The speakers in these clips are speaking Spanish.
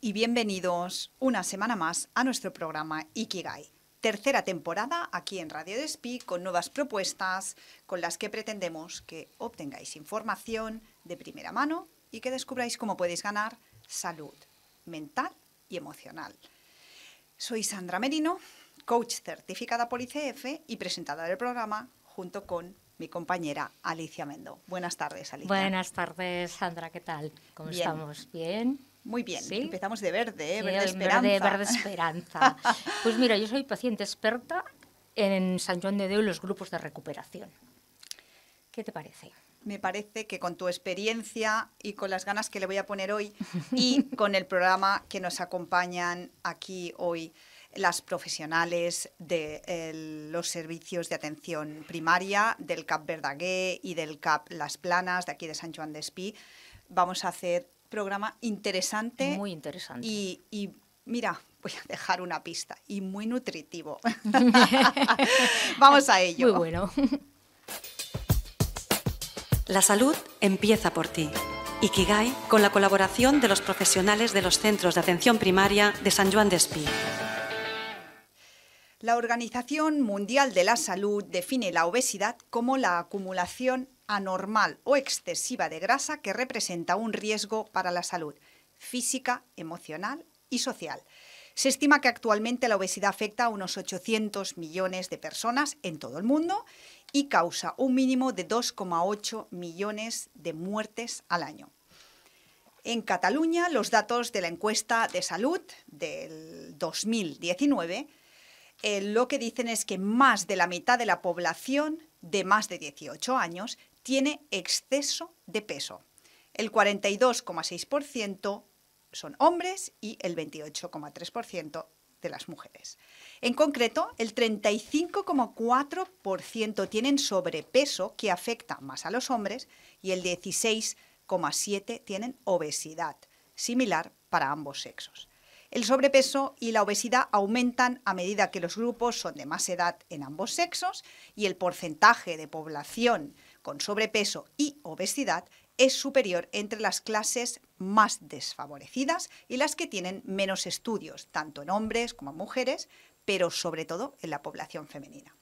y bienvenidos una semana más a nuestro programa Ikigai. Tercera temporada aquí en Radio Despi con nuevas propuestas con las que pretendemos que obtengáis información de primera mano y que descubráis cómo podéis ganar salud mental y emocional. Soy Sandra Merino, coach certificada por ICF y presentadora del programa junto con mi compañera Alicia Mendo. Buenas tardes, Alicia. Buenas tardes, Sandra, ¿qué tal? ¿Cómo Bien. estamos? ¿Bien? Muy bien, empezamos de ¿eh? verde, verde, esperanza. esperanza. pues mira, yo soy paciente experta en San Juan de Deu los grupos de recuperación. ¿Qué te parece? Me parece que con tu experiencia y con las ganas que le voy a poner hoy y con el programa que nos acompañan aquí hoy las profesionales de los servicios de atención primaria del CAP Verdaguer y del CAP Las Planas de aquí de San Juan de Espí, vamos a hacer programa interesante. Muy interesante. Y, mira, voy a dejar una pista y muy nutritivo. Vamos a ello. Muy bueno. La salud empieza por ti. Ikigai con la colaboración de los profesionales de los centros de atención primaria de San Juan de Espí. La Organización Mundial de la Salud define la obesidad como la acumulación anormal o excesiva de grasa que representa un riesgo para la salud física, emocional y social. Se estima que actualmente la obesidad afecta a unos 800 millones de personas en todo el mundo y causa un mínimo de 2,8 millones de muertes al año. En Cataluña, los datos de la encuesta de salud del 2019 eh, lo que dicen es que más de la mitad de la población de más de 18 años tiene exceso de peso. El 42,6% son hombres y el 28,3% de las mujeres. En concreto, el 35,4% tienen sobrepeso que afecta más a los hombres y el 16,7% tienen obesidad, similar para ambos sexos. El sobrepeso y la obesidad aumentan a medida que los grupos son de más edad en ambos sexos y el porcentaje de población con sobrepeso y obesidad es superior entre las clases más desfavorecidas y las que tienen menos estudios, tanto en hombres como en mujeres, pero sobre todo en la población femenina.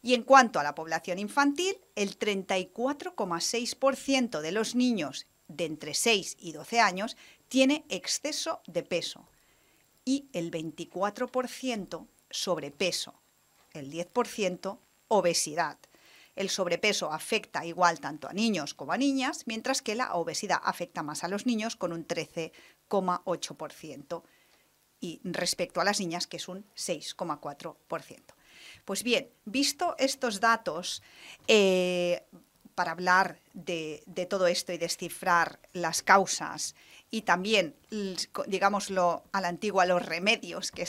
Y en cuanto a la población infantil, el 34,6% de los niños de entre 6 y 12 años tiene exceso de peso y el 24% sobrepeso, el 10% obesidad el sobrepeso afecta igual tanto a niños como a niñas, mientras que la obesidad afecta más a los niños con un 13,8% y respecto a las niñas que es un 6,4%. Pues bien, visto estos datos, eh, para hablar de, todo esto y descifrar las causas y también, digámoslo a la antigua, los remedios que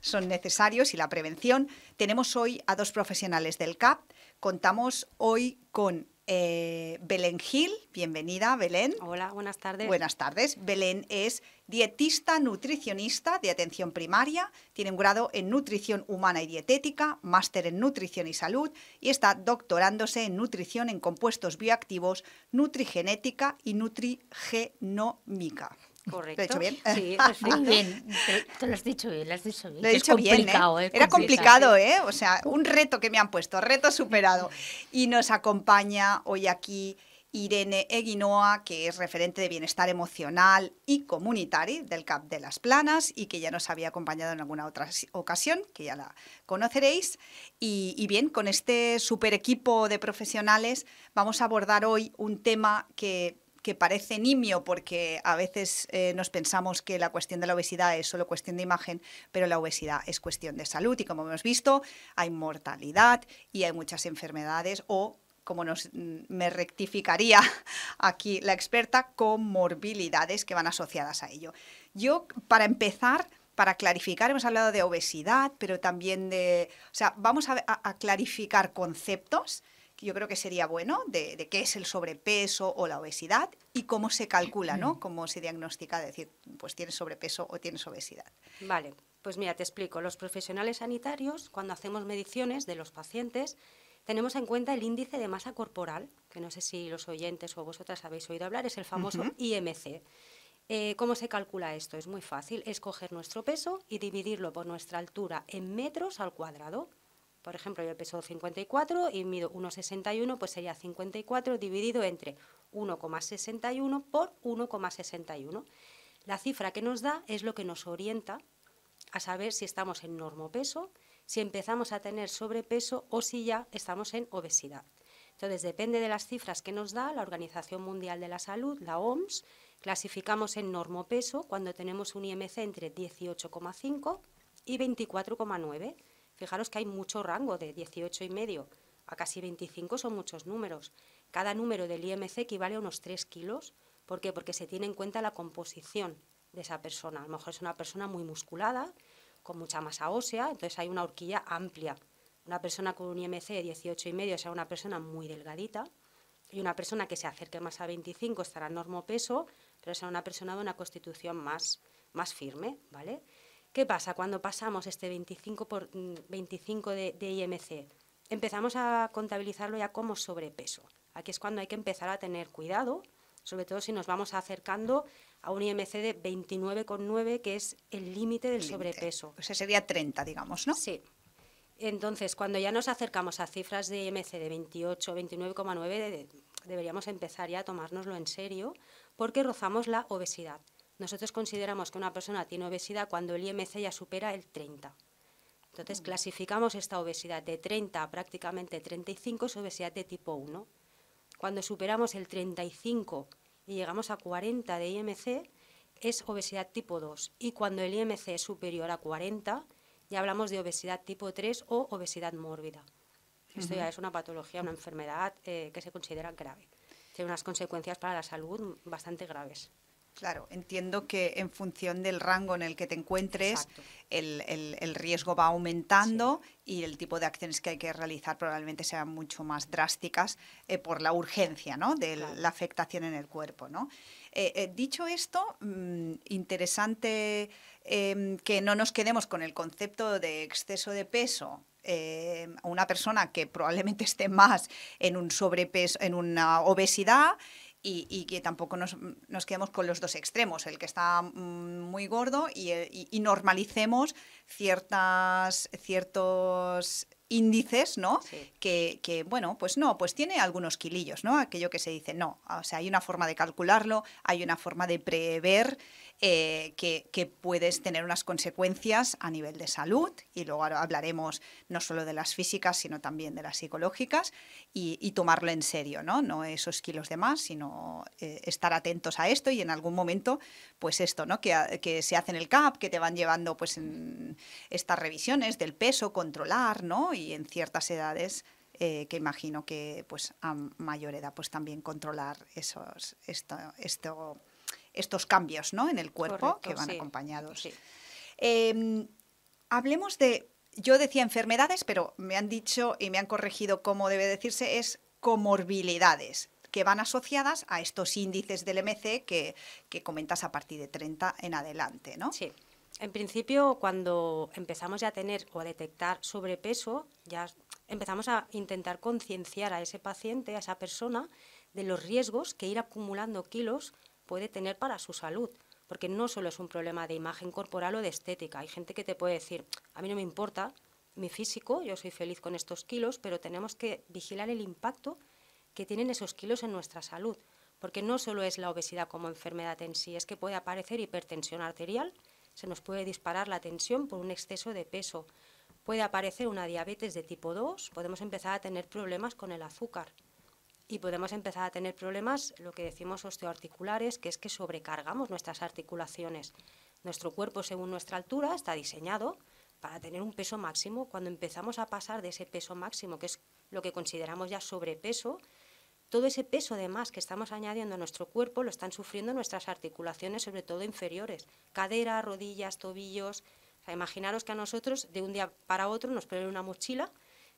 son necesarios y la prevención, tenemos hoy a dos profesionales del CAP Contamos hoy con eh, Belén Gil. Bienvenida, Belén. Hola, buenas tardes. Buenas tardes. Belén es dietista, nutricionista de atención primaria, tiene un grado en nutrición humana y dietética, máster en nutrición y salud y está doctorándose en nutrición en compuestos bioactivos, nutrigenética y nutrigenómica. Correcto. ¿Lo he hecho bien? Sí, pues Te, lo has dicho bien, lo has bien. he dicho bien, ¿eh? eh Era complicado, ¿eh? O sea, un reto que me han puesto, reto superado. Y nos acompaña hoy aquí Irene Eguinoa, que es referente de bienestar emocional y comunitario del CAP de las Planas y que ya nos había acompañado en alguna otra ocasión, que ya la conoceréis. Y, y bien, con este super equipo de profesionales vamos a abordar hoy un tema que que parece nimio porque a veces eh, nos pensamos que la cuestión de la obesidad es solo cuestión de imagen, pero la obesidad es cuestión de salud y como hemos visto hay mortalidad y hay muchas enfermedades o como nos, mm, me rectificaría aquí la experta, comorbilidades que van asociadas a ello. Yo, para empezar, para clarificar, hemos hablado de obesidad, pero también de... O sea, vamos a clarificar conceptos yo creo que sería bueno, de, qué es el sobrepeso o la obesidad y cómo se calcula, ¿no? Cómo se diagnostica, decir, pues tienes sobrepeso o tienes obesidad. Vale, pues mira, te explico. Los profesionales sanitarios, cuando hacemos mediciones de los pacientes, tenemos en cuenta el índice de masa corporal, que no sé si los oyentes o vosotras habéis oído hablar, es el famoso IMC. Eh, ¿Cómo se calcula esto? Es muy fácil. Es coger nuestro peso y dividirlo por nuestra altura en metros al cuadrado. Por ejemplo, yo peso 54 y mido 1,61, pues sería 54 dividido entre 1,61 por 1,61. La cifra que nos da es lo que nos orienta a saber si estamos en normopeso, si empezamos a tener sobrepeso o si ya estamos en obesidad. Entonces, depende de las cifras que nos da la Organización Mundial de la Salud, la OMS, clasificamos en normopeso cuando tenemos un IMC entre 18,5 y 24,9. Fijaros que hay mucho rango de 18 y medio a casi 25 son muchos números. Cada número del IMC equivale a unos 3 kilos. ¿Por qué? Porque se tiene en cuenta la composición de esa persona. A lo mejor es una persona muy musculada, con mucha masa ósea, entonces hay una horquilla amplia. Una persona con un IMC de 18 y medio será una persona muy delgadita y una persona que se acerque más a 25 estará en normo peso, pero será una persona de una constitución más, más firme, ¿vale? ¿Qué pasa cuando pasamos este 25%, por, 25 mm, de, IMC? Empezamos a contabilizarlo ya como sobrepeso. Aquí es cuando hay que empezar a tener cuidado, sobre todo si nos vamos acercando a un IMC de 29,9, que es el límite del sobrepeso. O sería 30, digamos, ¿no? Sí. Entonces, cuando ya nos acercamos a cifras de IMC de 28, 29,9, deberíamos empezar ya a tomárnoslo en serio, porque rozamos la obesidad. Nosotros consideramos que una persona tiene obesidad cuando el IMC ya supera el 30. Entonces, mm. clasificamos esta obesidad de 30 a prácticamente 35, es obesidad de tipo 1. Cuando superamos el 35 y llegamos a 40 de IMC, es obesidad tipo 2. Y cuando el IMC es superior a 40, ya hablamos de obesidad tipo 3 o obesidad mórbida. Esto ya es una patología, una enfermedad eh, que se considera grave. Tiene unas consecuencias para la salud bastante graves. Claro, entiendo que en función del rango en el que te encuentres, el, riesgo va aumentando y el tipo de acciones que hay que realizar probablemente sean mucho más drásticas eh, por la urgencia de la afectación en el cuerpo. Eh, eh, dicho esto, mm, interesante em, que no nos quedemos con el concepto de exceso de peso em, una persona que probablemente esté más en un sobrepeso, en una obesidad y, que tampoco nos, nos, quedemos con los dos extremos, el que está mm, muy gordo eh, y, normalicemos ciertas, ciertos índices, ¿no? Que, bueno, pues no, pues tiene algunos kilillos, ¿no? Aquello que se dice, no, o sea, hay una forma de calcularlo, hay una forma de prever eh, que, puedes tener unas consecuencias a nivel de salud, y luego hablaremos no solo de las físicas, sino también de las psicológicas, y, tomarlo en serio, ¿no? esos kilos de más, sino eh, estar atentos a esto y en algún momento, pues esto, ¿no? Que, se hace en el CAP, que te van llevando pues en estas revisiones del peso, controlar, ¿no? Y en ciertas edades eh, que imagino que pues a mayor edad pues también controlar esos esto estos cambios ¿no? en el cuerpo que van acompañados. Em, hablemos de, yo decía enfermedades, pero me han dicho y me han corregido cómo debe decirse, es comorbilidades que van asociadas a estos índices del MC que, que comentas a partir de 30 en adelante, ¿no? Sí. En principio, cuando empezamos ya a tener o a detectar sobrepeso, ya empezamos a intentar concienciar a ese paciente, a esa persona, de los riesgos que ir acumulando kilos puede tener para su salud, porque no solo es un problema de imagen corporal o de estética. Hay gente que te puede decir, a mí no me importa mi físico, yo soy feliz con estos kilos, pero tenemos que vigilar el impacto que tienen esos kilos en nuestra salud, porque no solo es la obesidad como enfermedad en sí, es que puede aparecer hipertensión arterial, se nos puede disparar la tensión por un exceso de peso, puede aparecer una diabetes de tipo 2, podemos empezar a tener problemas con el azúcar y podemos empezar a tener problemas, lo que decimos osteoarticulares, que es que sobrecargamos nuestras articulaciones. Nuestro cuerpo, según nuestra altura, está diseñado para tener un peso máximo. Cuando empezamos a pasar de ese peso máximo, que es lo que consideramos ya sobrepeso, todo ese peso de más que estamos añadiendo a nuestro cuerpo lo están sufriendo nuestras articulaciones, sobre todo inferiores, cadera, rodillas, tobillos. imaginaros que a nosotros de un día para otro nos ponen una mochila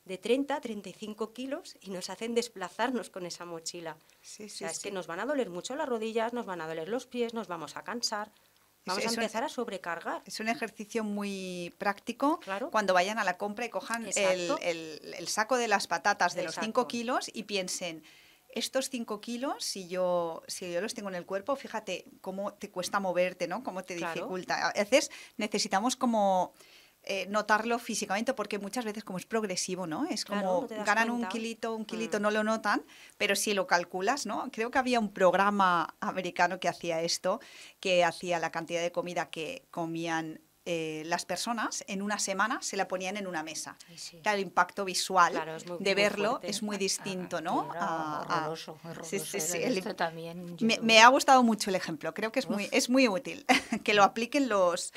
de 30 a 35 kilos y nos hacen desplazarnos con esa mochila. es que nos van a doler mucho las rodillas, nos van a doler los pies, nos vamos a cansar. Vamos a empezar a sobrecargar. Es un ejercicio muy práctico. Claro. Cuando vayan a la compra y cojan el, saco de las patatas de los 5 kilos y piensen, estos 5 kilos, si yo, si yo los tengo en el cuerpo, fíjate cómo te cuesta moverte, ¿no? Cómo te dificulta. A veces necesitamos como eh, notarlo físicamente, porque muchas veces como es progresivo, ¿no? Es como ganan un kilito, un mm. kilito, no lo notan, pero si lo calculas, ¿no? Creo que había un programa americano que hacía esto, que hacía la cantidad de comida que comían eh, las personas en una semana se la ponían en una mesa. El impacto visual de verlo es muy distinto, ¿no? me, ha gustado mucho el ejemplo. Creo que es muy es muy útil que lo apliquen los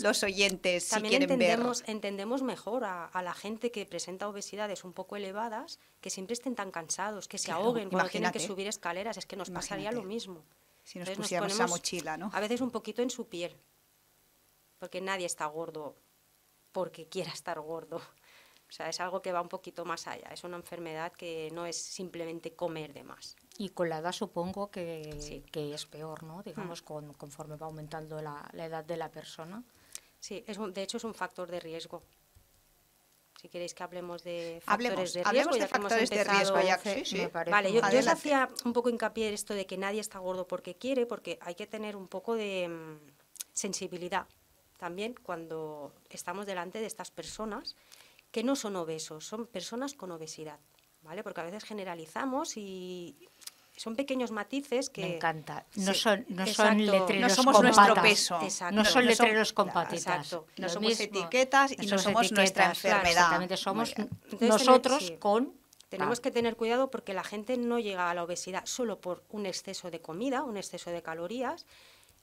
los oyentes también si entendemos, Entendemos mejor a, la gente que presenta obesidades un poco elevadas, que siempre estén tan cansados, que se ahoguen cuando tienen que subir escaleras. Es que nos pasaría lo mismo. Si nos pusiéramos mochila, A veces un poquito en su piel porque nadie está gordo porque quiera estar gordo. O sea, es algo que va un poquito más allá. Es una enfermedad que no es simplemente comer de más. Y con la edad supongo que, es peor, ¿no? Digamos, mm. con, conforme va aumentando la, edad de la persona. Sí, es de hecho es un factor de riesgo. Si queréis que hablemos de factores de riesgo. Hablemos de factores de riesgo, ya que sí, Vale, yo, hacía un poco hincapié en esto de que nadie está gordo porque quiere, porque hay que tener un poco de mm, sensibilidad también cuando estamos delante de estas personas que no son obesos, son personas con obesidad, ¿vale? Porque a veces generalizamos y son pequeños matices que me encanta no son no son letreros no somos nuestro peso no son letreros exacto. no somos etiquetas y no somos, nuestra enfermedad exactamente somos nosotros con tenemos que tener cuidado porque la gente no llega a la obesidad solo por un exceso de comida un exceso de calorías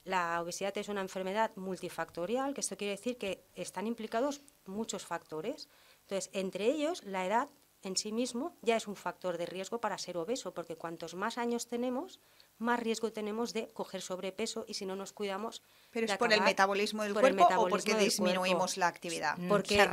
la obesidad es una enfermedad multifactorial, que esto quiere decir que están implicados muchos factores. Entonces, entre ellos, la edad en sí mismo ya es un factor de riesgo para ser obeso, porque cuantos más años tenemos, más riesgo tenemos de coger sobrepeso y si no nos cuidamos. Pero es por el metabolismo del cuerpo o porque disminuimos la actividad. Mm, porque el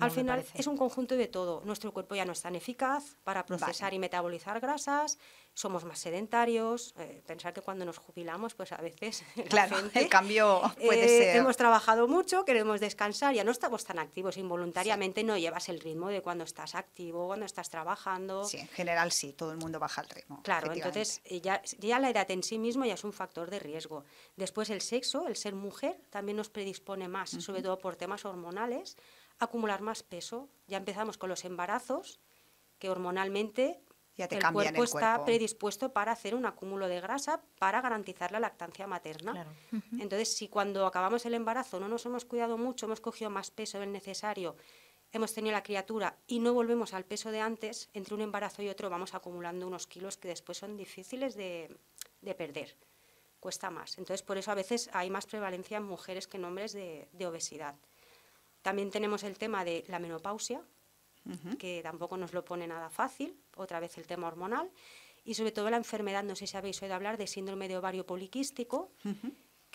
Al final es un conjunto de todo. Nuestro cuerpo ya no es tan eficaz para procesar y metabolizar grasas. Somos más sedentarios. Eh, pensar que cuando nos jubilamos, pues a veces. Claro, el cambio eh, puede ser. Hemos trabajado mucho, queremos descansar, ya no estamos tan activos. Involuntariamente no llevas el ritmo de cuando estás activo, cuando estás trabajando. Sí, en general sí, todo el mundo baja el ritmo. Claro, entonces eh, ya, la edad en sí mismo ya es un factor de riesgo. Después el sexo, el ser mujer, también nos predispone más, sobre todo por temas hormonales, a acumular más peso. Ya empezamos con los embarazos, que hormonalmente ya el, cuerpo está predispuesto para hacer un acúmulo de grasa para garantizar la lactancia materna. Entonces, si cuando acabamos el embarazo no nos hemos cuidado mucho, hemos cogido más peso del necesario hemos tenido la criatura y no volvemos al peso de antes, entre un embarazo y otro vamos acumulando unos kilos que después son difíciles de, de perder, cuesta más. Entonces, por eso a veces hay más prevalencia en mujeres que en hombres de, obesidad. También tenemos el tema de la menopausia, que tampoco nos lo pone nada fácil, otra vez el tema hormonal, y sobre todo la enfermedad, no sé si habéis oído hablar de síndrome de ovario poliquístico,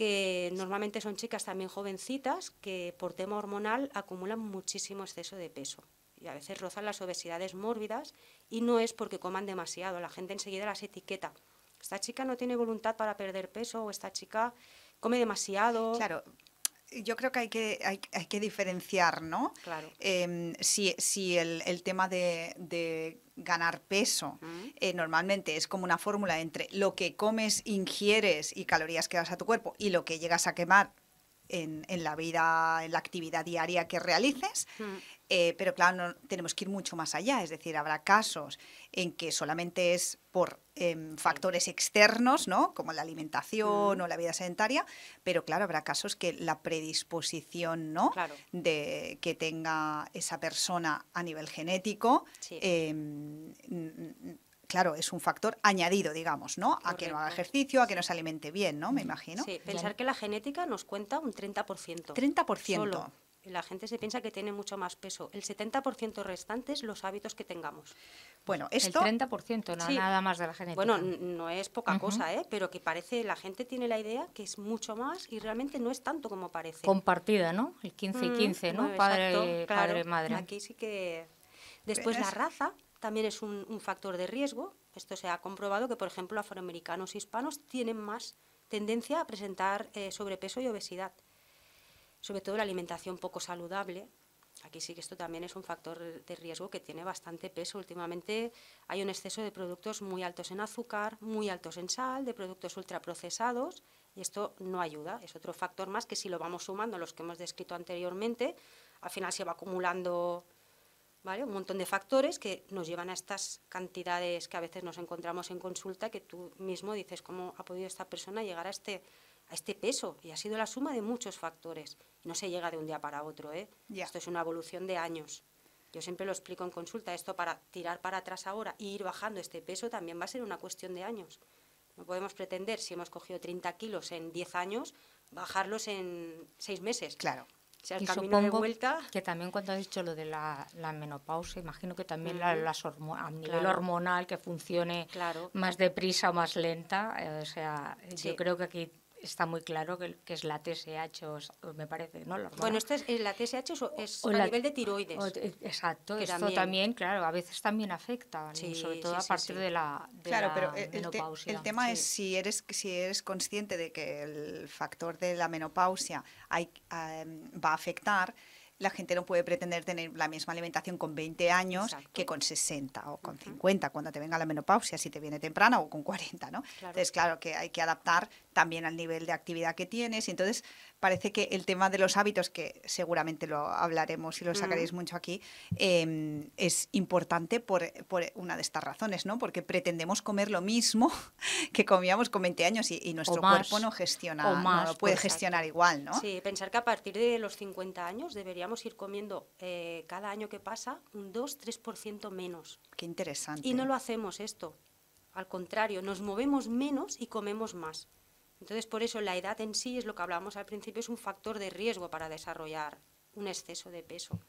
que normalmente son chicas también jovencitas que por tema hormonal acumulan muchísimo exceso de peso y a veces rozan las obesidades mórbidas y no es porque coman demasiado, la gente enseguida las etiqueta. Esta chica no tiene voluntad para perder peso o esta chica come demasiado. Claro, yo creo que hay que, hay, hay que diferenciar, ¿no? Claro. Em, si, si el, tema de, de ganar peso eh, normalmente es como una fórmula entre lo que comes, ingieres y calorías que das a tu cuerpo y lo que llegas a quemar en, en la vida, en la actividad diaria que realices. Eh, pero claro, tenemos que ir mucho más allá, es decir, habrá casos en que solamente es por em, factores externos, ¿no? como la alimentación mm. o la vida sedentaria, pero claro, habrá casos que la predisposición ¿no? de, que tenga esa persona a nivel genético em, claro, es un factor añadido, digamos, ¿no? A que no haga ejercicio, a que no se alimente bien, ¿no? Me imagino. Sí, pensar que la genética nos cuenta un 30%. 30% la gente se piensa que tiene mucho más peso. El 70% restante es los hábitos que tengamos. Bueno, esto... El 30%, no, nada más de la genética. Bueno, no es poca cosa, ¿eh? pero que parece, la gente tiene la idea que es mucho más y realmente no es tanto como parece. Compartida, ¿no? El 15 y 15, ¿no? padre, madre. Aquí sí que... Después la raza también es un, factor de riesgo. Esto se ha comprobado que, por ejemplo, afroamericanos y e hispanos tienen más tendencia a presentar eh, sobrepeso y obesidad sobre todo la alimentación poco saludable. Aquí sí que esto también es un factor de riesgo que tiene bastante peso. Últimamente hay un exceso de productos muy altos en azúcar, muy altos en sal, de productos ultraprocesados, y esto no ayuda. Es otro factor más que si lo vamos sumando a los que hemos descrito anteriormente, al final se va acumulando ¿vale? un montón de factores que nos llevan a estas cantidades que a veces nos encontramos en consulta, que tú mismo dices cómo ha podido esta persona llegar a este a este peso y ha sido la suma de muchos factores. No se llega de un día para otro, ¿eh? Esto es una evolución de años. Yo siempre lo explico en consulta, esto para tirar para atrás ahora e ir bajando este peso también va a ser una cuestión de años. No podemos pretender, si hemos cogido 30 kilos en 10 años, bajarlos en 6 meses. Claro. y supongo que también cuando has dicho lo de la, menopausa, imagino que también a nivel hormonal que funcione más deprisa o más lenta. Eh, o sea, yo creo que aquí está muy claro que, es la TSH, me parece, ¿no? bueno, esto es, eh, la TSH es, a nivel de tiroides. Eh, exacto, también, claro, a veces también afecta, sobre todo a partir de la eh, el, menopausia. el tema es si eres, si eres consciente de que el factor de la menopausia em, va a afectar, la gente no puede pretender tener la misma alimentación con 20 años que con 60 o con 50 cuando te venga la menopausia, si te viene temprana o con 40, ¿no? Entonces, claro que hay que adaptar también al nivel de actividad que tienes. Y entonces parece que el tema de los hábitos, que seguramente lo hablaremos y lo mm. sacaréis mucho aquí, em, es importante por, por, una de estas razones, ¿no? Porque pretendemos comer lo mismo que comíamos con 20 años y, nuestro cuerpo no gestiona, no lo puede pues, gestionar igual, ¿no? Sí, pensar que a partir de los 50 años deberíamos ir comiendo eh, cada año que pasa un 2-3% menos. Qué interesante. Y no lo hacemos esto. Al contrario, nos movemos menos y comemos más. Entonces, por eso la edad en sí, es lo que hablábamos al principio, es un factor de riesgo para desarrollar un exceso de peso.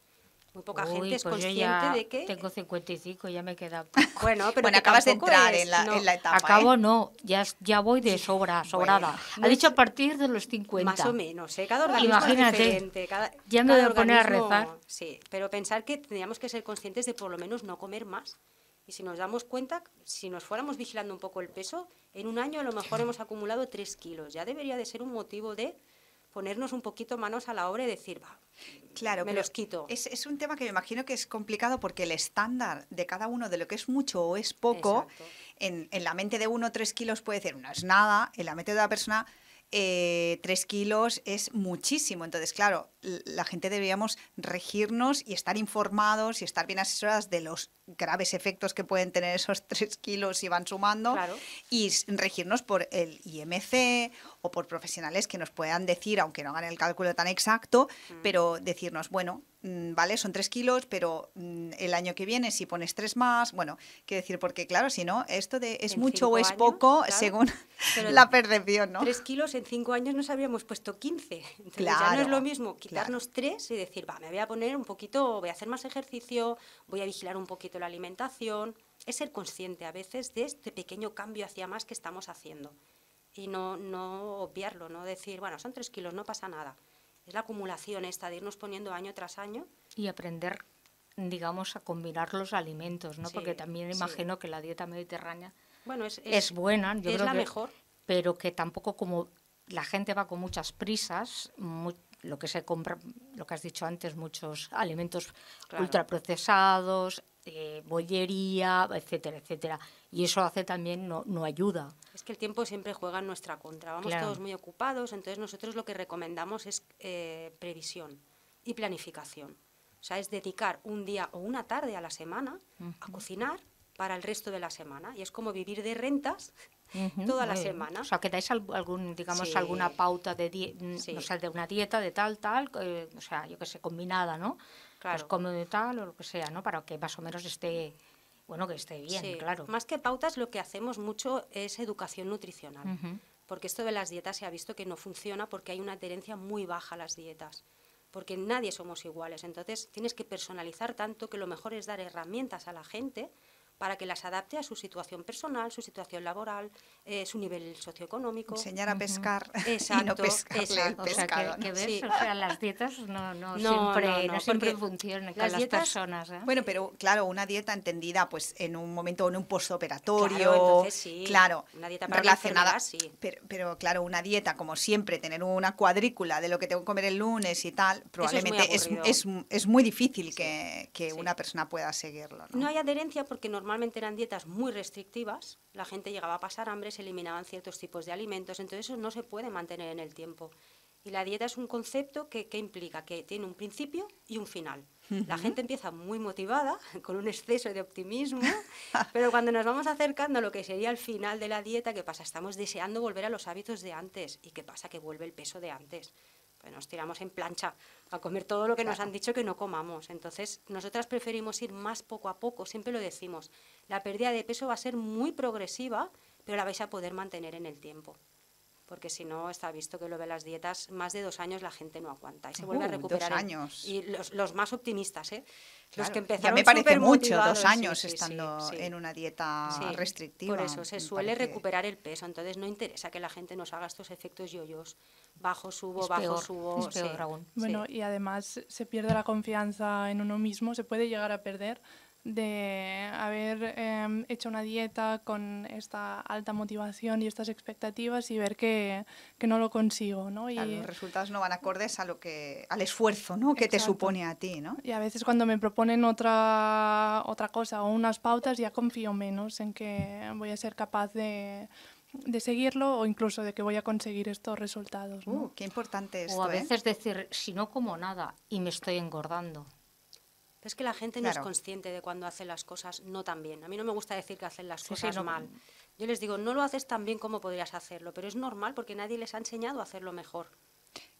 Muy poca gente es pues consciente de que... Tengo 55, ya me queda Bueno, pero acabas de entrar en, la, en, la, etapa. Acabo, ¿eh? no, ya, ya voy de sobra, sobrada. ha pues dicho a partir de los 50. Más o menos, ¿eh? cada organismo es diferente. Cada, ya me voy poner a rezar. Sí, pero pensar que tendríamos que ser conscientes de por lo menos no comer más. Y si nos damos cuenta, si nos fuéramos vigilando un poco el peso, en un año a lo mejor hemos acumulado 3 kilos. Ya debería de ser un motivo de ponernos un poquito manos a la obra y decir, va, claro, me los quito. Es, un tema que me imagino que es complicado porque el estándar de cada uno de lo que es mucho o es poco, en, en, la mente de uno 3 kilos puede ser no es nada, en la mente de la persona eh, tres kilos es muchísimo. Entonces, claro, la gente deberíamos regirnos y estar informados y estar bien asesoradas de los graves efectos que pueden tener esos tres kilos si van sumando y regirnos por el IMC o por profesionales que nos puedan decir, aunque no hagan el cálculo tan exacto, mm. pero decirnos, bueno, Mm, vale, son tres kilos, pero mm, el año que viene si pones tres más, bueno, quiero decir, porque claro, si no, esto de es mucho o es poco según la percepción, ¿no? Tres kilos en cinco años nos habríamos puesto quince, claro, ya no es lo mismo quitarnos tres y decir, va, me voy a poner un poquito, voy a hacer más ejercicio, voy a vigilar un poquito la alimentación. Es ser consciente a veces de este pequeño cambio hacia más que estamos haciendo y no, no obviarlo, no decir, bueno, son tres kilos, no pasa nada es la acumulación esta de irnos poniendo año tras año. Y aprender, digamos, a combinar los alimentos, ¿no? Porque también imagino que la dieta mediterránea bueno, es, buena. Yo es la mejor. Pero que tampoco como la gente va con muchas prisas, lo que se compra, lo que has dicho antes, muchos alimentos ultraprocesados, eh, bollería, etcétera, etcétera. Y eso hace también, no, ayuda. Es que el tiempo siempre juega en nuestra contra. Vamos todos muy ocupados, entonces nosotros lo que recomendamos es eh, previsión y planificación. O sea, es dedicar un día o una tarde a la semana a cocinar para el resto de la semana. Y es como vivir de rentas toda la semana. O sea, que dais algún, digamos, alguna pauta de, mm, de una dieta de tal, tal, eh, o sea, yo que sé, combinada, ¿no? Pues claro. pues como tal o lo que sea, ¿no? Para que más o menos esté, bueno, que esté bien, claro. Más que pautas, lo que hacemos mucho es educación nutricional, porque esto de las dietas se ha visto que no funciona porque hay una adherencia muy baja a las dietas, porque nadie somos iguales. Entonces, tienes que personalizar tanto que lo mejor es dar herramientas a la gente para que las adapte a su situación personal, su situación laboral, eh, su nivel socioeconómico. Enseñar a pescar y no pescar. pescado. O sea, que, ves, o sea, las dietas no, no, siempre, no, siempre funcionan con las, personas. ¿eh? Bueno, pero claro, una dieta entendida pues en un momento, en un postoperatorio, claro, entonces, sí, claro una dieta para relacionada, sí. Pero, claro, una dieta como siempre, tener una cuadrícula de lo que tengo que comer el lunes y tal, probablemente es, muy, es, muy difícil que, que una persona pueda seguirlo. no hay adherencia porque normalmente normalmente eran dietas muy restrictivas, la gente llegaba a pasar hambre, se eliminaban ciertos tipos de alimentos, entonces eso no se puede mantener en el tiempo. Y la dieta es un concepto que, implica que tiene un principio y un final. La gente empieza muy motivada, con un exceso de optimismo, pero cuando nos vamos acercando a lo que sería el final de la dieta, ¿qué pasa? Estamos deseando volver a los hábitos de antes. ¿Y qué pasa? Que vuelve el peso de antes. Pues nos tiramos en plancha a comer todo lo que nos han dicho que no comamos. Entonces, nosotras preferimos ir más poco a poco, siempre lo decimos. La pérdida de peso va a ser muy progresiva, pero la vais a poder mantener en el tiempo porque si no está visto que lo ve las dietas, más de dos años la gente no aguanta y se vuelve a recuperar. y los, más optimistas, ¿eh? los que empezaron ya me parece mucho, dos años estando en una dieta restrictiva. Por eso se suele recuperar el peso, entonces no interesa que la gente nos haga estos efectos yoyos, bajo, subo, bajo, subo. Es Bueno, y además se pierde la confianza en uno mismo, se puede llegar a perder de haber em, hecho una dieta con esta alta motivación y estas expectativas y ver que, que no lo consigo, ¿no? Y los resultados no van acordes a lo que, al esfuerzo, ¿no? Que te supone a ti, ¿no? Y a veces cuando me proponen otra, otra cosa o unas pautas ya confío menos en que voy a ser capaz de, de seguirlo o incluso de que voy a conseguir estos resultados. Uh, qué importante esto! O a ¿eh? veces decir, si no como nada y me estoy engordando es que la gente no es consciente de cuando hace las cosas no tan bien. A mí no me gusta decir que hacen las cosas mal. Yo les digo, no lo haces tan bien como podrías hacerlo, pero es normal porque nadie les ha enseñado a hacerlo mejor.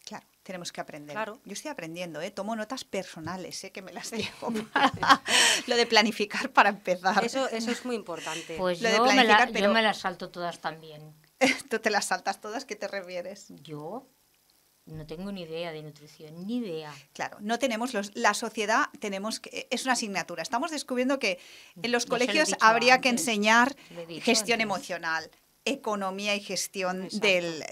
Claro, tenemos que aprender. Claro. Yo estoy aprendiendo, ¿eh? tomo notas personales, ¿eh? que me las llevo. lo de planificar para empezar. Eso, eso es muy importante. Pues lo de planificar, pero... yo me las salto todas también. ¿Tú te las saltas todas? ¿Qué te refieres? Yo, no tengo ni idea de nutrición, ni idea. Claro, no tenemos los, la sociedad tenemos que, es una asignatura. Estamos descubriendo que en los colegios habría que enseñar gestión emocional, economía y gestión del,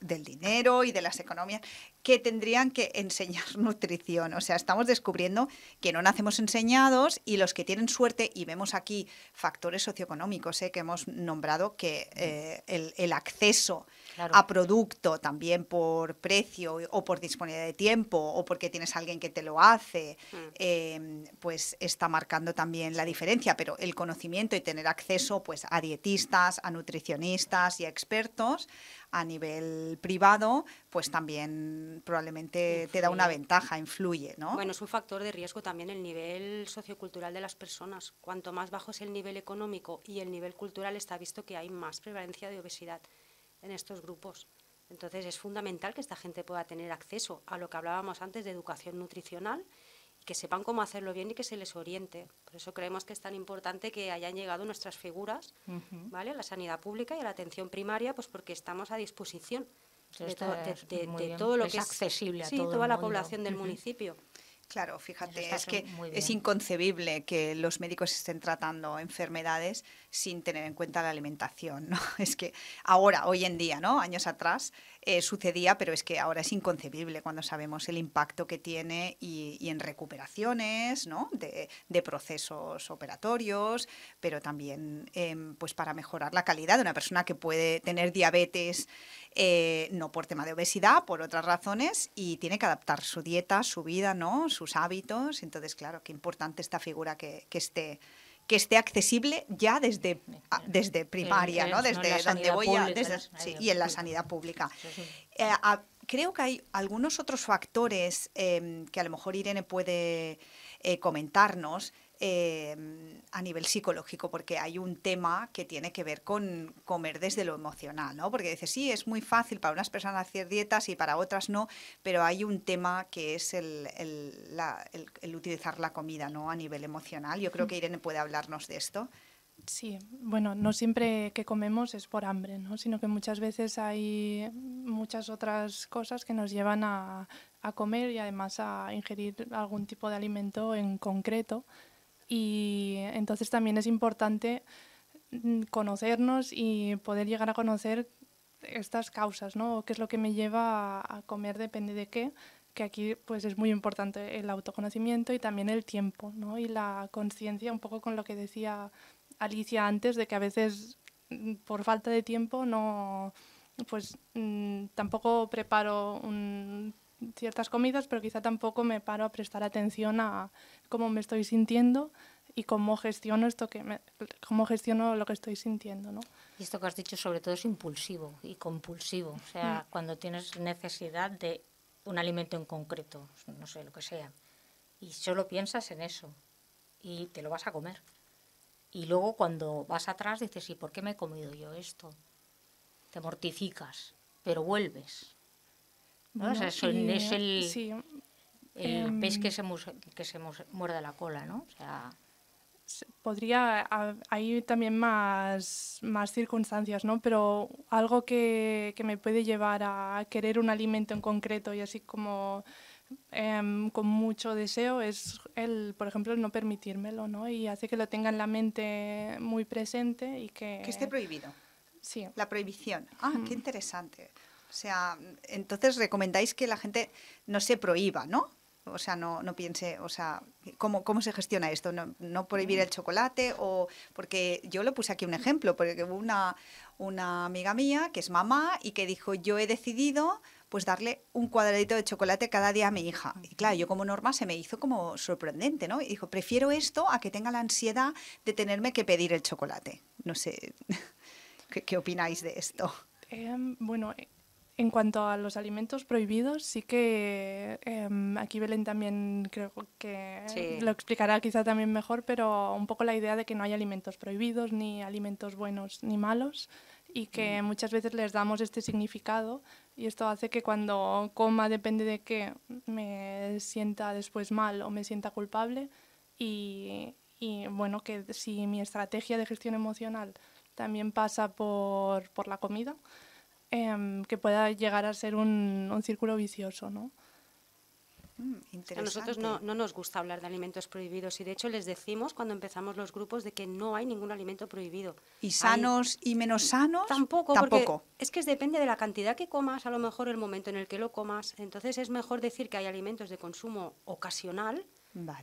dinero y de las economías que tendrían que enseñar nutrición. O sea, estamos descubriendo que no nacemos enseñados y los que tienen suerte, y vemos aquí factores socioeconómicos eh, que hemos nombrado, que eh, el, el, acceso a producto, también por precio o por disponibilidad de tiempo o porque tienes a alguien que te lo hace, hmm. em, pues está marcando también la diferencia. Pero el conocimiento y tener acceso pues, a dietistas, a nutricionistas y a expertos a nivel privado, pues también probablemente te da una ventaja, influye, ¿no? Bueno, es un factor de riesgo también el nivel sociocultural de las personas. Cuanto más bajo es el nivel económico y el nivel cultural, está visto que hay más prevalencia de obesidad en estos grupos. Entonces es fundamental que esta gente pueda tener acceso a lo que hablábamos antes de educación nutricional que sepan cómo hacerlo bien y que se les oriente. Por eso creemos que es tan importante que hayan llegado nuestras figuras, ¿vale? A la sanidad pública y a la atención primaria, pues porque estamos a disposición de, todo lo que es accesible a toda la población del municipio. Claro, fíjate, es que es inconcebible que los médicos estén tratando enfermedades sin tener en cuenta la alimentación, ¿no? Es que ahora, hoy en día, ¿no? Años atrás, eh, sucedía, pero es que ahora es inconcebible cuando sabemos el impacto que tiene y, en recuperaciones, ¿no? De, procesos operatorios, pero también em, pues para mejorar la calidad de una persona que puede tener diabetes eh, no por tema de obesidad, por otras razones, y tiene que adaptar su dieta, su vida, ¿no? sus hábitos. Entonces, claro, qué importante esta figura que, que esté que esté accesible ya desde, ah, desde primaria, ¿no? Desde donde y en la sanidad pública. Eh, ah, creo que hay algunos otros factores em, que a lo mejor Irene puede eh, comentarnos Em, a nivel psicológico, porque hay un tema que tiene que ver con comer desde lo emocional, ¿no? Porque dices, sí, es muy fácil para unas personas hacer dietas y para otras no, pero hay un tema que es el, utilizar la comida, ¿no? A nivel emocional. Yo creo que Irene puede hablarnos de esto. Sí, bueno, no siempre que comemos es por hambre, ¿no? sino que muchas veces hay muchas otras cosas que nos llevan a comer y además a ingerir algún tipo de alimento en concreto y entonces también es importante mm, conocernos y poder llegar a conocer estas causas, ¿no? qué es lo que me lleva a, comer depende de qué, que aquí pues es muy importante el autoconocimiento y también el tiempo, ¿no? Y la conciencia, un poco con lo que decía Alicia antes, de que a veces mm, por falta de tiempo no pues mm, tampoco preparo un ciertas comidas, pero quizá tampoco me paro a prestar atención a cómo me estoy sintiendo y cómo gestiono esto gestiono lo que estoy sintiendo, ¿no? Y esto que has dicho sobre todo es impulsivo y compulsivo, o sea, mm. cuando tienes necesidad de un alimento en concreto, no sé, lo que sea, y solo piensas en eso y te lo vas a comer. Y luego cuando vas atrás dices, ¿y por qué me he comido yo esto? Te mortificas, pero vuelves o sea, es el, em, pez que se, que se muerde la cola, ¿no? O sea, podría hay también más, más circunstancias, ¿no? Pero algo que, me puede llevar a querer un alimento en concreto y así como em, con mucho deseo es el, por ejemplo, el no permitírmelo, ¿no? Y hace que lo tenga en la mente muy presente y que... Que esté prohibido. Sí. La prohibición. Ah, qué interesante. O sea, entonces recomendáis que la gente no se prohíba, ¿no? O sea, no, piense, o sea, ¿cómo, se gestiona esto? ¿No, prohibir el chocolate? o Porque yo le puse aquí un ejemplo, porque hubo una, una amiga mía que es mamá y que dijo, yo he decidido pues darle un cuadradito de chocolate cada día a mi hija. Y claro, yo como norma se me hizo como sorprendente, ¿no? Y dijo, prefiero esto a que tenga la ansiedad de tenerme que pedir el chocolate. No sé, ¿qué, opináis de esto? Em, bueno, en cuanto a los alimentos prohibidos, sí que em, aquí Belén también creo que lo explicará quizá también mejor, pero un poco la idea de que no hay alimentos prohibidos, ni alimentos buenos ni malos, y que mm. muchas veces les damos este significado, y esto hace que cuando coma, depende de que me sienta después mal o me sienta culpable, y, y bueno, que si mi estrategia de gestión emocional también pasa por, por la comida, Em, que pueda llegar a ser un, círculo vicioso, ¿no? Mm, a nosotros no, nos gusta hablar de alimentos prohibidos y de hecho les decimos cuando empezamos los grupos de que no hay ningún alimento prohibido. ¿Y sanos y menos sanos? Tampoco, Porque es que depende de la cantidad que comas, a lo mejor el momento en el que lo comas. Entonces es mejor decir que hay alimentos de consumo ocasional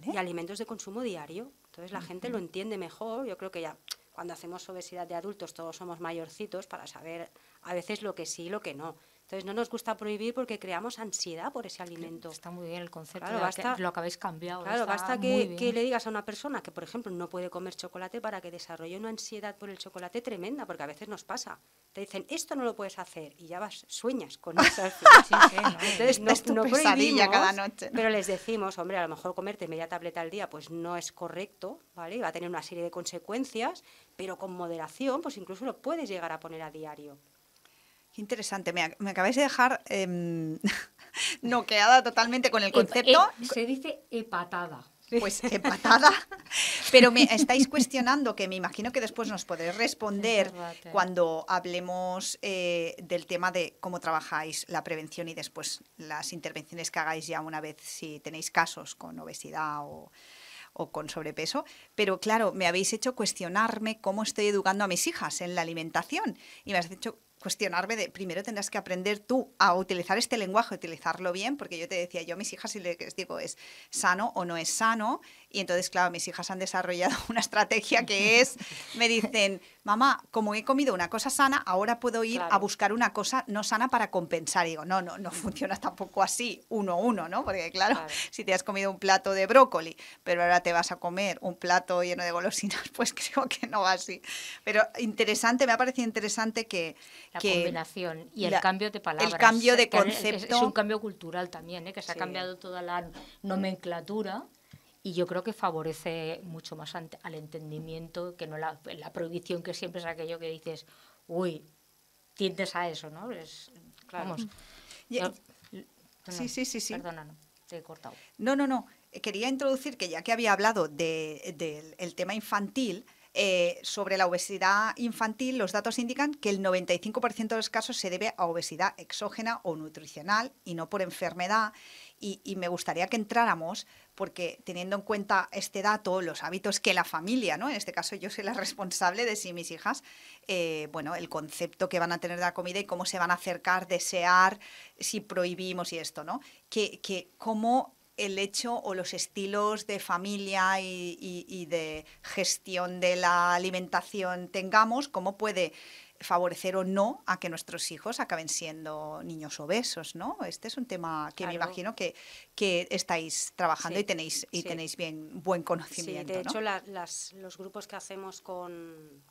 y alimentos de consumo diario. Entonces la gente lo entiende mejor. Yo creo que ya cuando hacemos obesidad de adultos todos somos mayorcitos para saber a veces lo que sí lo que no. Entonces no nos gusta prohibir porque creamos ansiedad por ese alimento. Está muy bien el concepto, claro, basta, que lo que habéis cambiado. Claro, basta que, le digas a una persona que, por ejemplo, no puede comer chocolate para que desarrolle una ansiedad por el chocolate tremenda, porque a veces nos pasa. Te dicen, esto no lo puedes hacer, y ya vas, sueñas con eso. Entonces no, es no cada noche. Pero les decimos, hombre, a lo mejor comerte media tableta al día pues no es correcto, ¿vale? va a tener una serie de consecuencias, pero con moderación, pues incluso lo puedes llegar a poner a diario. Interesante, me, acabáis de dejar em, noqueada totalmente con el concepto. Eh, se dice hepatada. Pues empatada, pero me estáis cuestionando que me imagino que después nos podréis responder eh. cuando hablemos eh, del tema de cómo trabajáis la prevención y después las intervenciones que hagáis ya una vez si tenéis casos con obesidad o, con sobrepeso, pero claro, me habéis hecho cuestionarme cómo estoy educando a mis hijas en la alimentación y me has hecho cuestionarme de primero tendrás que aprender tú a utilizar este lenguaje, utilizarlo bien, porque yo te decía, yo a mis hijas si les digo es sano o no es sano, y entonces, claro, mis hijas han desarrollado una estrategia que es, me dicen, mamá, como he comido una cosa sana, ahora puedo ir a buscar una cosa no sana para compensar. Y digo, no, no, no funciona tampoco así, uno a uno, ¿no? Porque claro, si te has comido un plato de brócoli, pero ahora te vas a comer un plato lleno de golosinas, pues creo que no va así. Pero interesante, me ha parecido interesante que... La combinación y el cambio de palabras. El cambio eh, de concepto. Es, un cambio cultural también, ¿eh? que se ha cambiado toda la nomenclatura y yo creo que favorece mucho más al entendimiento que no la, prohibición que siempre es aquello que dices, uy, tiendes a eso, ¿no? Eh, sí, sí, sí, sí. Perdona, no, te he cortado. No, no, no. Eh, quería introducir que ya que había hablado del tema infantil, eh, sobre la obesidad infantil, los datos indican que el 95% de los casos se debe a obesidad exógena o nutricional y no por enfermedad. y me gustaría que entráramos porque teniendo en cuenta este dato, los hábitos que la familia, ¿no? En este caso yo soy la responsable de si mis hijas, eh, bueno, el concepto que van a tener de la comida y cómo se van a acercar, desear, si prohibimos y esto, ¿no? Que, que cómo el hecho o los estilos de familia y de gestión de la alimentación tengamos, cómo puede favorecer o no a que nuestros hijos acaben siendo niños obesos, ¿no? Este es un tema que me imagino que, que estáis trabajando y tenéis y tenéis bien buen conocimiento. Sí, de hecho los grupos que hacemos con,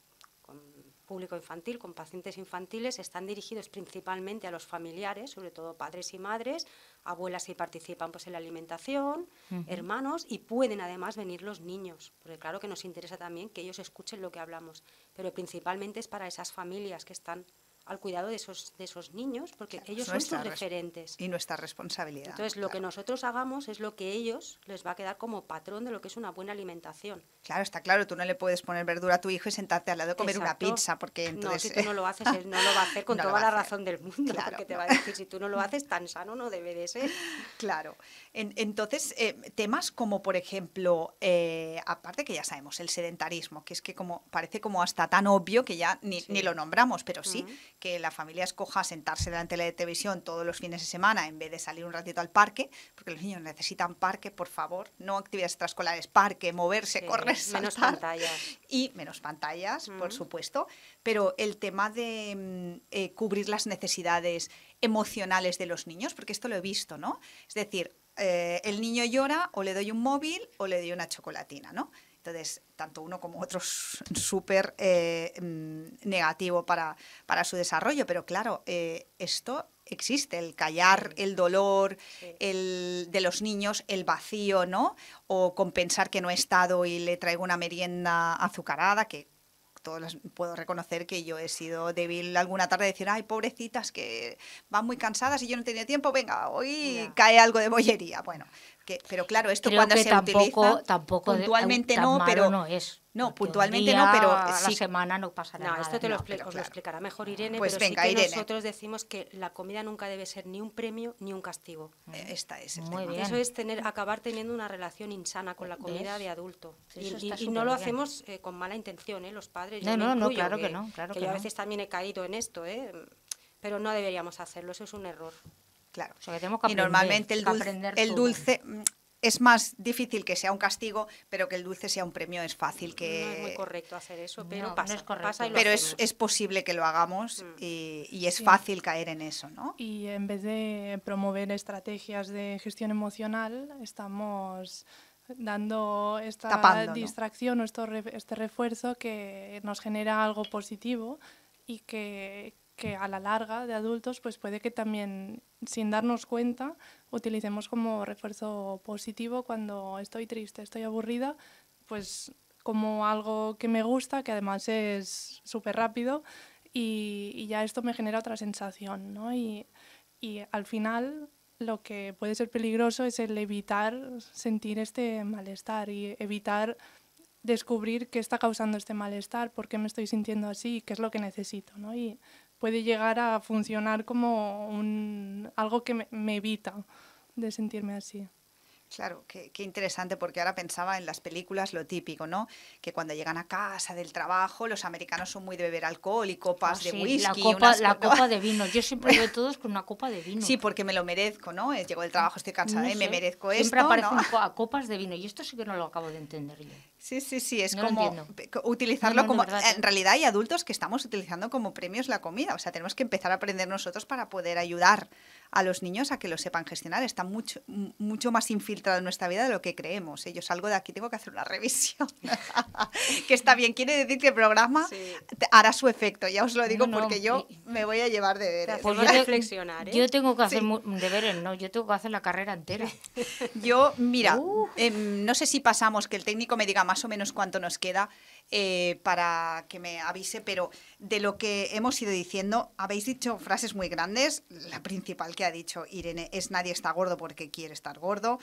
público infantil, con pacientes infantiles, están dirigidos principalmente a los familiares, sobre todo padres y madres, abuelas que participan pues, en la alimentación, hermanos, y pueden además venir los niños, porque claro que nos interesa también que ellos escuchen lo que hablamos, pero principalmente es para esas familias que están al cuidado de esos, de esos niños, porque ellos son sus referentes. Y nuestra responsabilidad. Entonces, lo que nosotros hagamos es lo que ellos les va a quedar como patrón de lo que es una buena alimentación. Claro, está claro, tú no le puedes poner verdura a tu hijo y sentarte al lado de comer una pizza, porque entonces... No, si tú no lo haces, él no lo va a hacer con toda la razón del mundo, porque te va a decir, si tú no lo haces, tan sano no debe de ser. Claro. entonces, eh, temas como, por ejemplo, eh, aparte que ya sabemos, el sedentarismo, que es que como parece como hasta tan obvio que ya ni, ni lo nombramos, pero sí, que la familia escoja sentarse delante de la televisión todos los fines de semana en vez de salir un ratito al parque, porque los niños necesitan parque, por favor, no actividades extraescolares, parque, moverse, correr Menos pantallas. Y menos pantallas, por supuesto. Pero el tema de mm, eh, cubrir las necesidades emocionales de los niños, porque esto lo he visto, ¿no? Es decir, eh, el niño llora o le doy un móvil o le doy una chocolatina, ¿no? Entonces, tanto uno como otro es súper eh, mm, negativo para, para, su desarrollo. Pero claro, eh, esto existe, el callar el dolor el, de los niños, el vacío, ¿no? O compensar que no he estado y le traigo una merienda azucarada, que todos puedo reconocer que yo he sido débil alguna tarde decir, ay, pobrecitas, que van muy cansadas y yo no tenía tiempo, venga, hoy cae algo de bollería. Bueno, pero claro, esto cuando se tampoco, utiliza, puntualmente no, pero no es. No, puntualmente no, pero sí. semana no pasa nada. No, esto te lo, explicará mejor Irene, pues venga, Irene. nosotros decimos que la comida nunca debe ser ni un premio ni un castigo. Mm. Eh, Esta es Eso es tener, acabar teniendo una relación insana con la comida de adulto. y, no lo hacemos eh, con mala intención, ¿eh? los padres. No, no, no, claro que, no. yo a veces también he caído en esto, ¿eh? pero no deberíamos hacerlo, eso es un error y normalmente el dulce, el dulce mm, es más difícil que sea un castigo, pero que el dulce sea un premio es fácil que... No es muy correcto hacer eso, pero pasa, es Pero es, posible que lo hagamos mm. y, es fácil caer en eso, ¿no? Y en vez de promover estrategias de gestión emocional, estamos dando esta distracción o este refuerzo que nos genera algo positivo y que, que a la larga de adultos pues puede que también sin darnos cuenta utilicemos como refuerzo positivo cuando estoy triste, estoy aburrida, pues como algo que me gusta, que además es súper rápido y, ya esto me genera otra sensación, ¿no? Y, y al final lo que puede ser peligroso es el evitar sentir este malestar y evitar descubrir qué está causando este malestar, por qué me estoy sintiendo así, qué es lo que necesito, ¿no? Y puede llegar a funcionar como un, algo que me, evita de sentirme así. Claro, qué, interesante, porque ahora pensaba en las películas lo típico, ¿no? Que cuando llegan a casa del trabajo, los americanos son muy de beber alcohol y copas ah, de whisky. La, copa, de vino. Yo siempre veo todos con una copa de vino. Sí, porque me lo merezco, ¿no? Llego del trabajo, estoy cansada ¿eh? me merezco siempre esto. Siempre aparecen copas de vino y esto sí que no lo acabo de entender yo. Sí, sí, sí, es como utilizarlo como... en realidad hay adultos que estamos utilizando como premios la comida, o sea, tenemos que empezar a aprender nosotros para poder ayudar a los niños a que lo sepan gestionar. Está mucho, mucho más infiltrado en nuestra vida de lo que creemos. Ellos eh, Yo salgo de aquí, tengo que hacer una revisión. que está bien, quiere decir que el programa hará su efecto, ya os lo digo porque yo me voy a llevar deberes. veras. Pues yo, reflexionar, ¿eh? yo tengo que hacer deberes, no, yo tengo que hacer la carrera entera. yo, mira, em, no sé si pasamos que el técnico me diga más o menos cuánto nos queda eh, para que me avise, pero de lo que hemos ido diciendo, habéis dicho frases muy grandes. La principal que ha dicho Irene es nadie está gordo porque quiere estar gordo.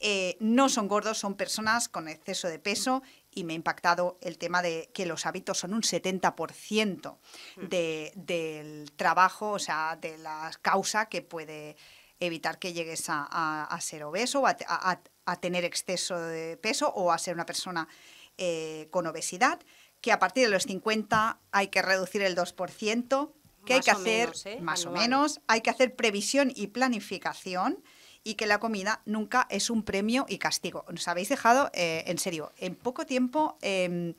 Eh, no son gordos, son personas con exceso de peso y me ha impactado el tema de que los hábitos son un 70% hmm. del trabajo, o sea, de la causa que puede evitar que llegues a, ser obeso, a, a a tener exceso de peso o a ser una persona eh, con obesidad, que a partir de los 50 hay que reducir el 2%, que hay que hacer ¿eh? más o menos, hay que hacer previsión y planificación y que la comida nunca es un premio y castigo. Nos habéis dejado, eh, en serio, en poco tiempo... Em,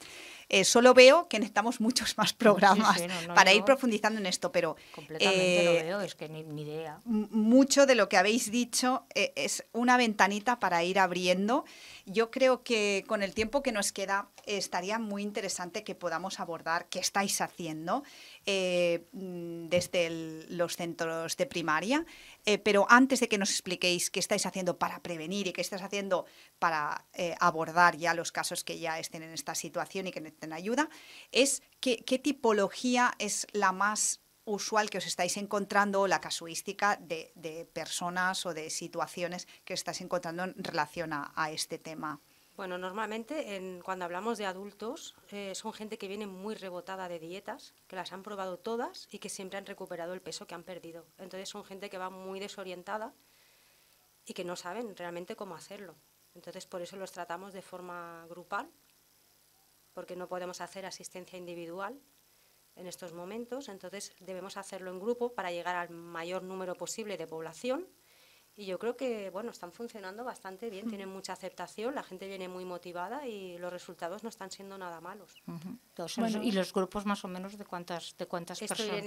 eh, solo veo que necesitamos muchos más programas para ir profundizando en esto, pero... Mucho de lo que habéis dicho eh, es una ventanita para ir abriendo. Yo creo que con el tiempo que nos queda estaría muy interesante que podamos abordar qué estáis haciendo eh, mm, desde los centros de primaria. Eh, pero antes de que nos expliquéis qué estáis haciendo para prevenir y qué estáis haciendo para eh, abordar ya los casos que ya estén en esta situación y que necesiten ayuda, es qué, tipología es la más usual que os estáis encontrando la casuística de, personas o de situaciones que estáis encontrando en relación a este tema. Bueno, normalmente cuando hablamos de adultos eh, son gente que viene muy rebotada de dietas, que las han probado todas y que siempre han recuperado el peso que han perdido. Entonces son gente que va muy desorientada y que no saben realmente cómo hacerlo. Entonces por eso los tratamos de forma grupal, porque no podemos hacer asistencia individual en estos momentos. Entonces debemos hacerlo en grupo para llegar al mayor número posible de población y yo creo que, bueno, están funcionando bastante bien, tienen mucha aceptación, la gente viene muy motivada y los resultados no están siendo nada malos. ¿Y los grupos más o menos de cuántas, de cuántas personas?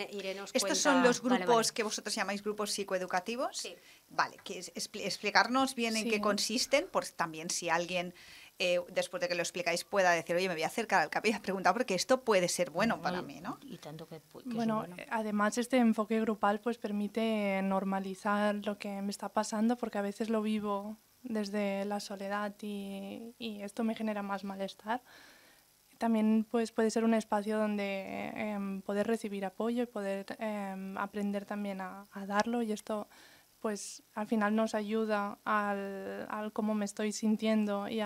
Estos son los grupos que vosotros llamáis grupos psicoeducativos. Vale, que explicarnos bien en qué consisten, pues también si alguien eh, después de que lo explicáis, pueda decir, oye, me voy a acercar al CAP y preguntar porque esto puede ser bueno para mí, ¿no? bueno, eh, además este enfoque grupal pues permite normalizar lo que me está pasando porque a veces lo vivo desde la soledad y, y esto me genera más malestar también pues, puede ser un espacio donde em, poder recibir apoyo y poder em, aprender también a, a, darlo y esto pues al final nos ayuda al, cómo me estoy sintiendo y,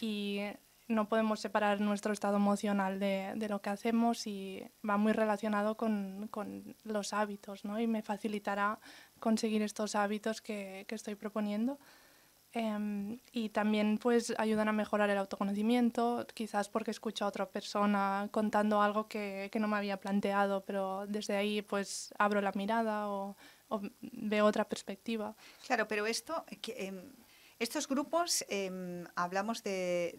y, no podemos separar nuestro estado emocional de, lo que hacemos y va muy relacionado con, los hábitos, ¿no? Y me facilitará conseguir estos hábitos que, estoy proponiendo. Em, y también pues ayudan a mejorar el autoconocimiento, quizás porque escucho a otra persona contando algo que, que, no me había planteado, pero desde ahí pues abro la mirada o veo otra perspectiva. Claro, pero esto, em, estos grupos, em, hablamos de,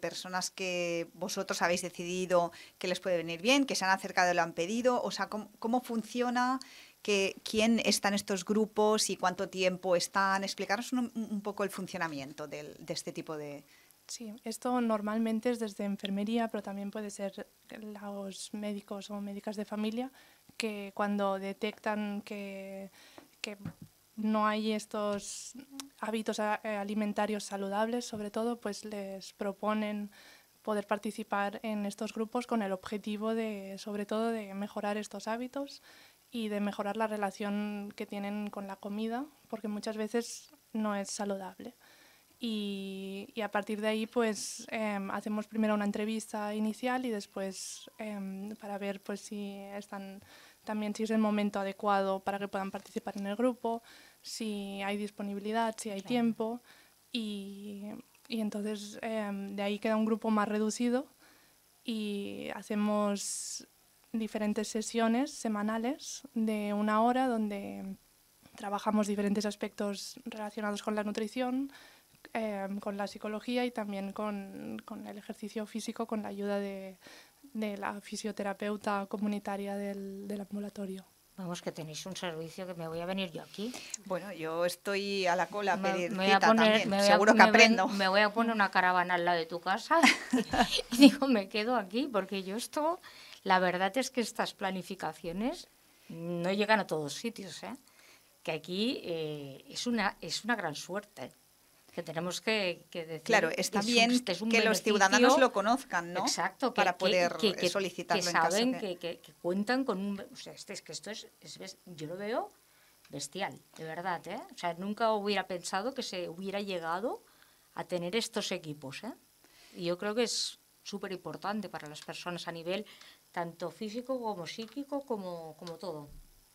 personas que vosotros habéis decidido que les puede venir bien, que se han acercado y lo han pedido, o sea, ¿cómo, funciona? Que, ¿Quién están estos grupos y cuánto tiempo están? Explicaros un, poco el funcionamiento de, de este tipo de, Sí, esto normalmente es desde enfermería, pero también puede ser los médicos o médicas de familia que cuando detectan que, que no hay estos hábitos eh, alimentarios saludables, sobre todo, pues les proponen poder participar en estos grupos con el objetivo de, sobre todo, de mejorar estos hábitos y de mejorar la relación que tienen con la comida, porque muchas veces no es saludable y, a partir de ahí pues em, hacemos primero una entrevista inicial y después em, para ver pues si están también si es el momento adecuado para que puedan participar en el grupo, si hay disponibilidad, si hay tiempo y, entonces em, de ahí queda un grupo más reducido y hacemos diferentes sesiones semanales de una hora donde trabajamos diferentes aspectos relacionados con la nutrición, Em, con la psicología y también con, con, el ejercicio físico con la ayuda de, de la fisioterapeuta comunitaria del, del ambulatorio. Vamos, que tenéis un servicio que me voy a venir yo aquí. Bueno, yo estoy a la cola me, voy a poner, seguro que aprendo. voy a poner una caravana al lado de tu casa y digo, me quedo aquí porque yo esto, la verdad es que estas planificaciones no llegan a todos sitios, ¿eh? que aquí eh, es, una, es una gran suerte que tenemos que, decir. Claro, está que bien que este los ciudadanos lo conozcan, ¿no? Exacto, para poder solicitarlo. Que saben que... cuentan con un. O sea, este, que esto es, Yo lo veo bestial, de verdad, ¿eh? O sea, nunca hubiera pensado que se hubiera llegado a tener estos equipos, ¿eh? Y yo creo que es súper importante para las personas a nivel tanto físico como psíquico, como, como todo.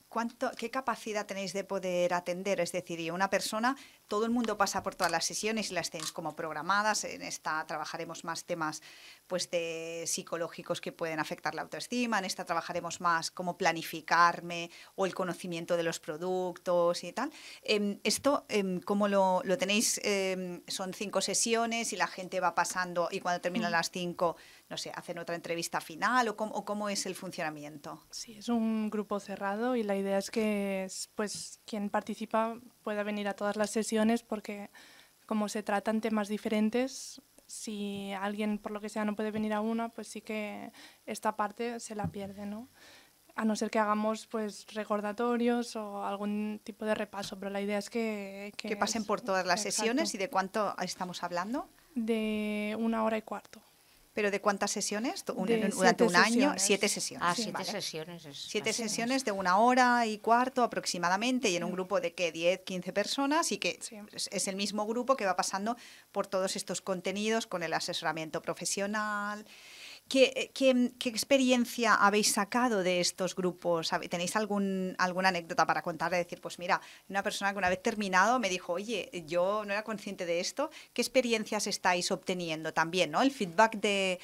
¿Cuánto, ¿Qué capacidad tenéis de poder atender? Es decir, una persona todo el mundo pasa por todas las sesiones y las tenéis como programadas. En esta trabajaremos más temas pues, de psicológicos que pueden afectar la autoestima. En esta trabajaremos más cómo planificarme o el conocimiento de los productos y tal. Em, esto, em, ¿cómo lo, tenéis? Em, son cinco sesiones y la gente va pasando y cuando terminan mm. las cinco, no sé, hacen otra entrevista final o cómo, cómo es el funcionamiento. Sí, es un grupo cerrado y la idea es que pues, quien participa pueda venir a todas las sesiones porque como se tratan temas diferentes, si alguien por lo que sea no puede venir a una, pues sí que esta parte se la pierde, ¿no? A no ser que hagamos pues recordatorios o algún tipo de repaso, pero la idea es que... Que, pasen por todas las sesiones y de cuánto estamos hablando. De una hora y cuarto. ¿Pero de cuántas sesiones? durante un año, siete sesiones. siete ah, sesiones. de una hora y cuarto aproximadamente, y en un grupo de que 10, 15 personas, y que es el mismo grupo que va pasando por todos estos contenidos con el asesoramiento profesional. ¿Qué, experiencia habéis sacado de estos grupos? ¿Tenéis algún, alguna anécdota para contar? decir, pues mira, una persona que una vez terminado me dijo, oye, yo no era consciente de esto. ¿Qué experiencias estáis obteniendo también? El feedback de,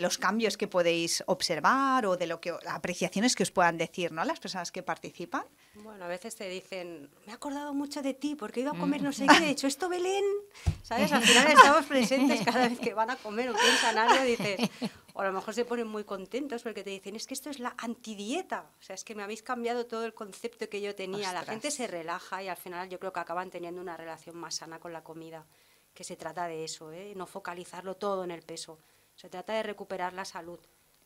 los cambios que podéis observar o de lo que apreciaciones que os puedan decir ¿no? las personas que participan. Bueno, a veces te dicen, me he acordado mucho de ti porque iba a comer no sé mm. qué, he hecho esto Belén, ¿sabes? Al final estamos presentes cada vez que van a comer o piensan algo, dices, o a lo mejor se ponen muy contentos porque te dicen, es que esto es la antidieta, o sea, es que me habéis cambiado todo el concepto que yo tenía, la gente se relaja y al final yo creo que acaban teniendo una relación más sana con la comida, que se trata de eso, ¿eh? no focalizarlo todo en el peso, se trata de recuperar la salud.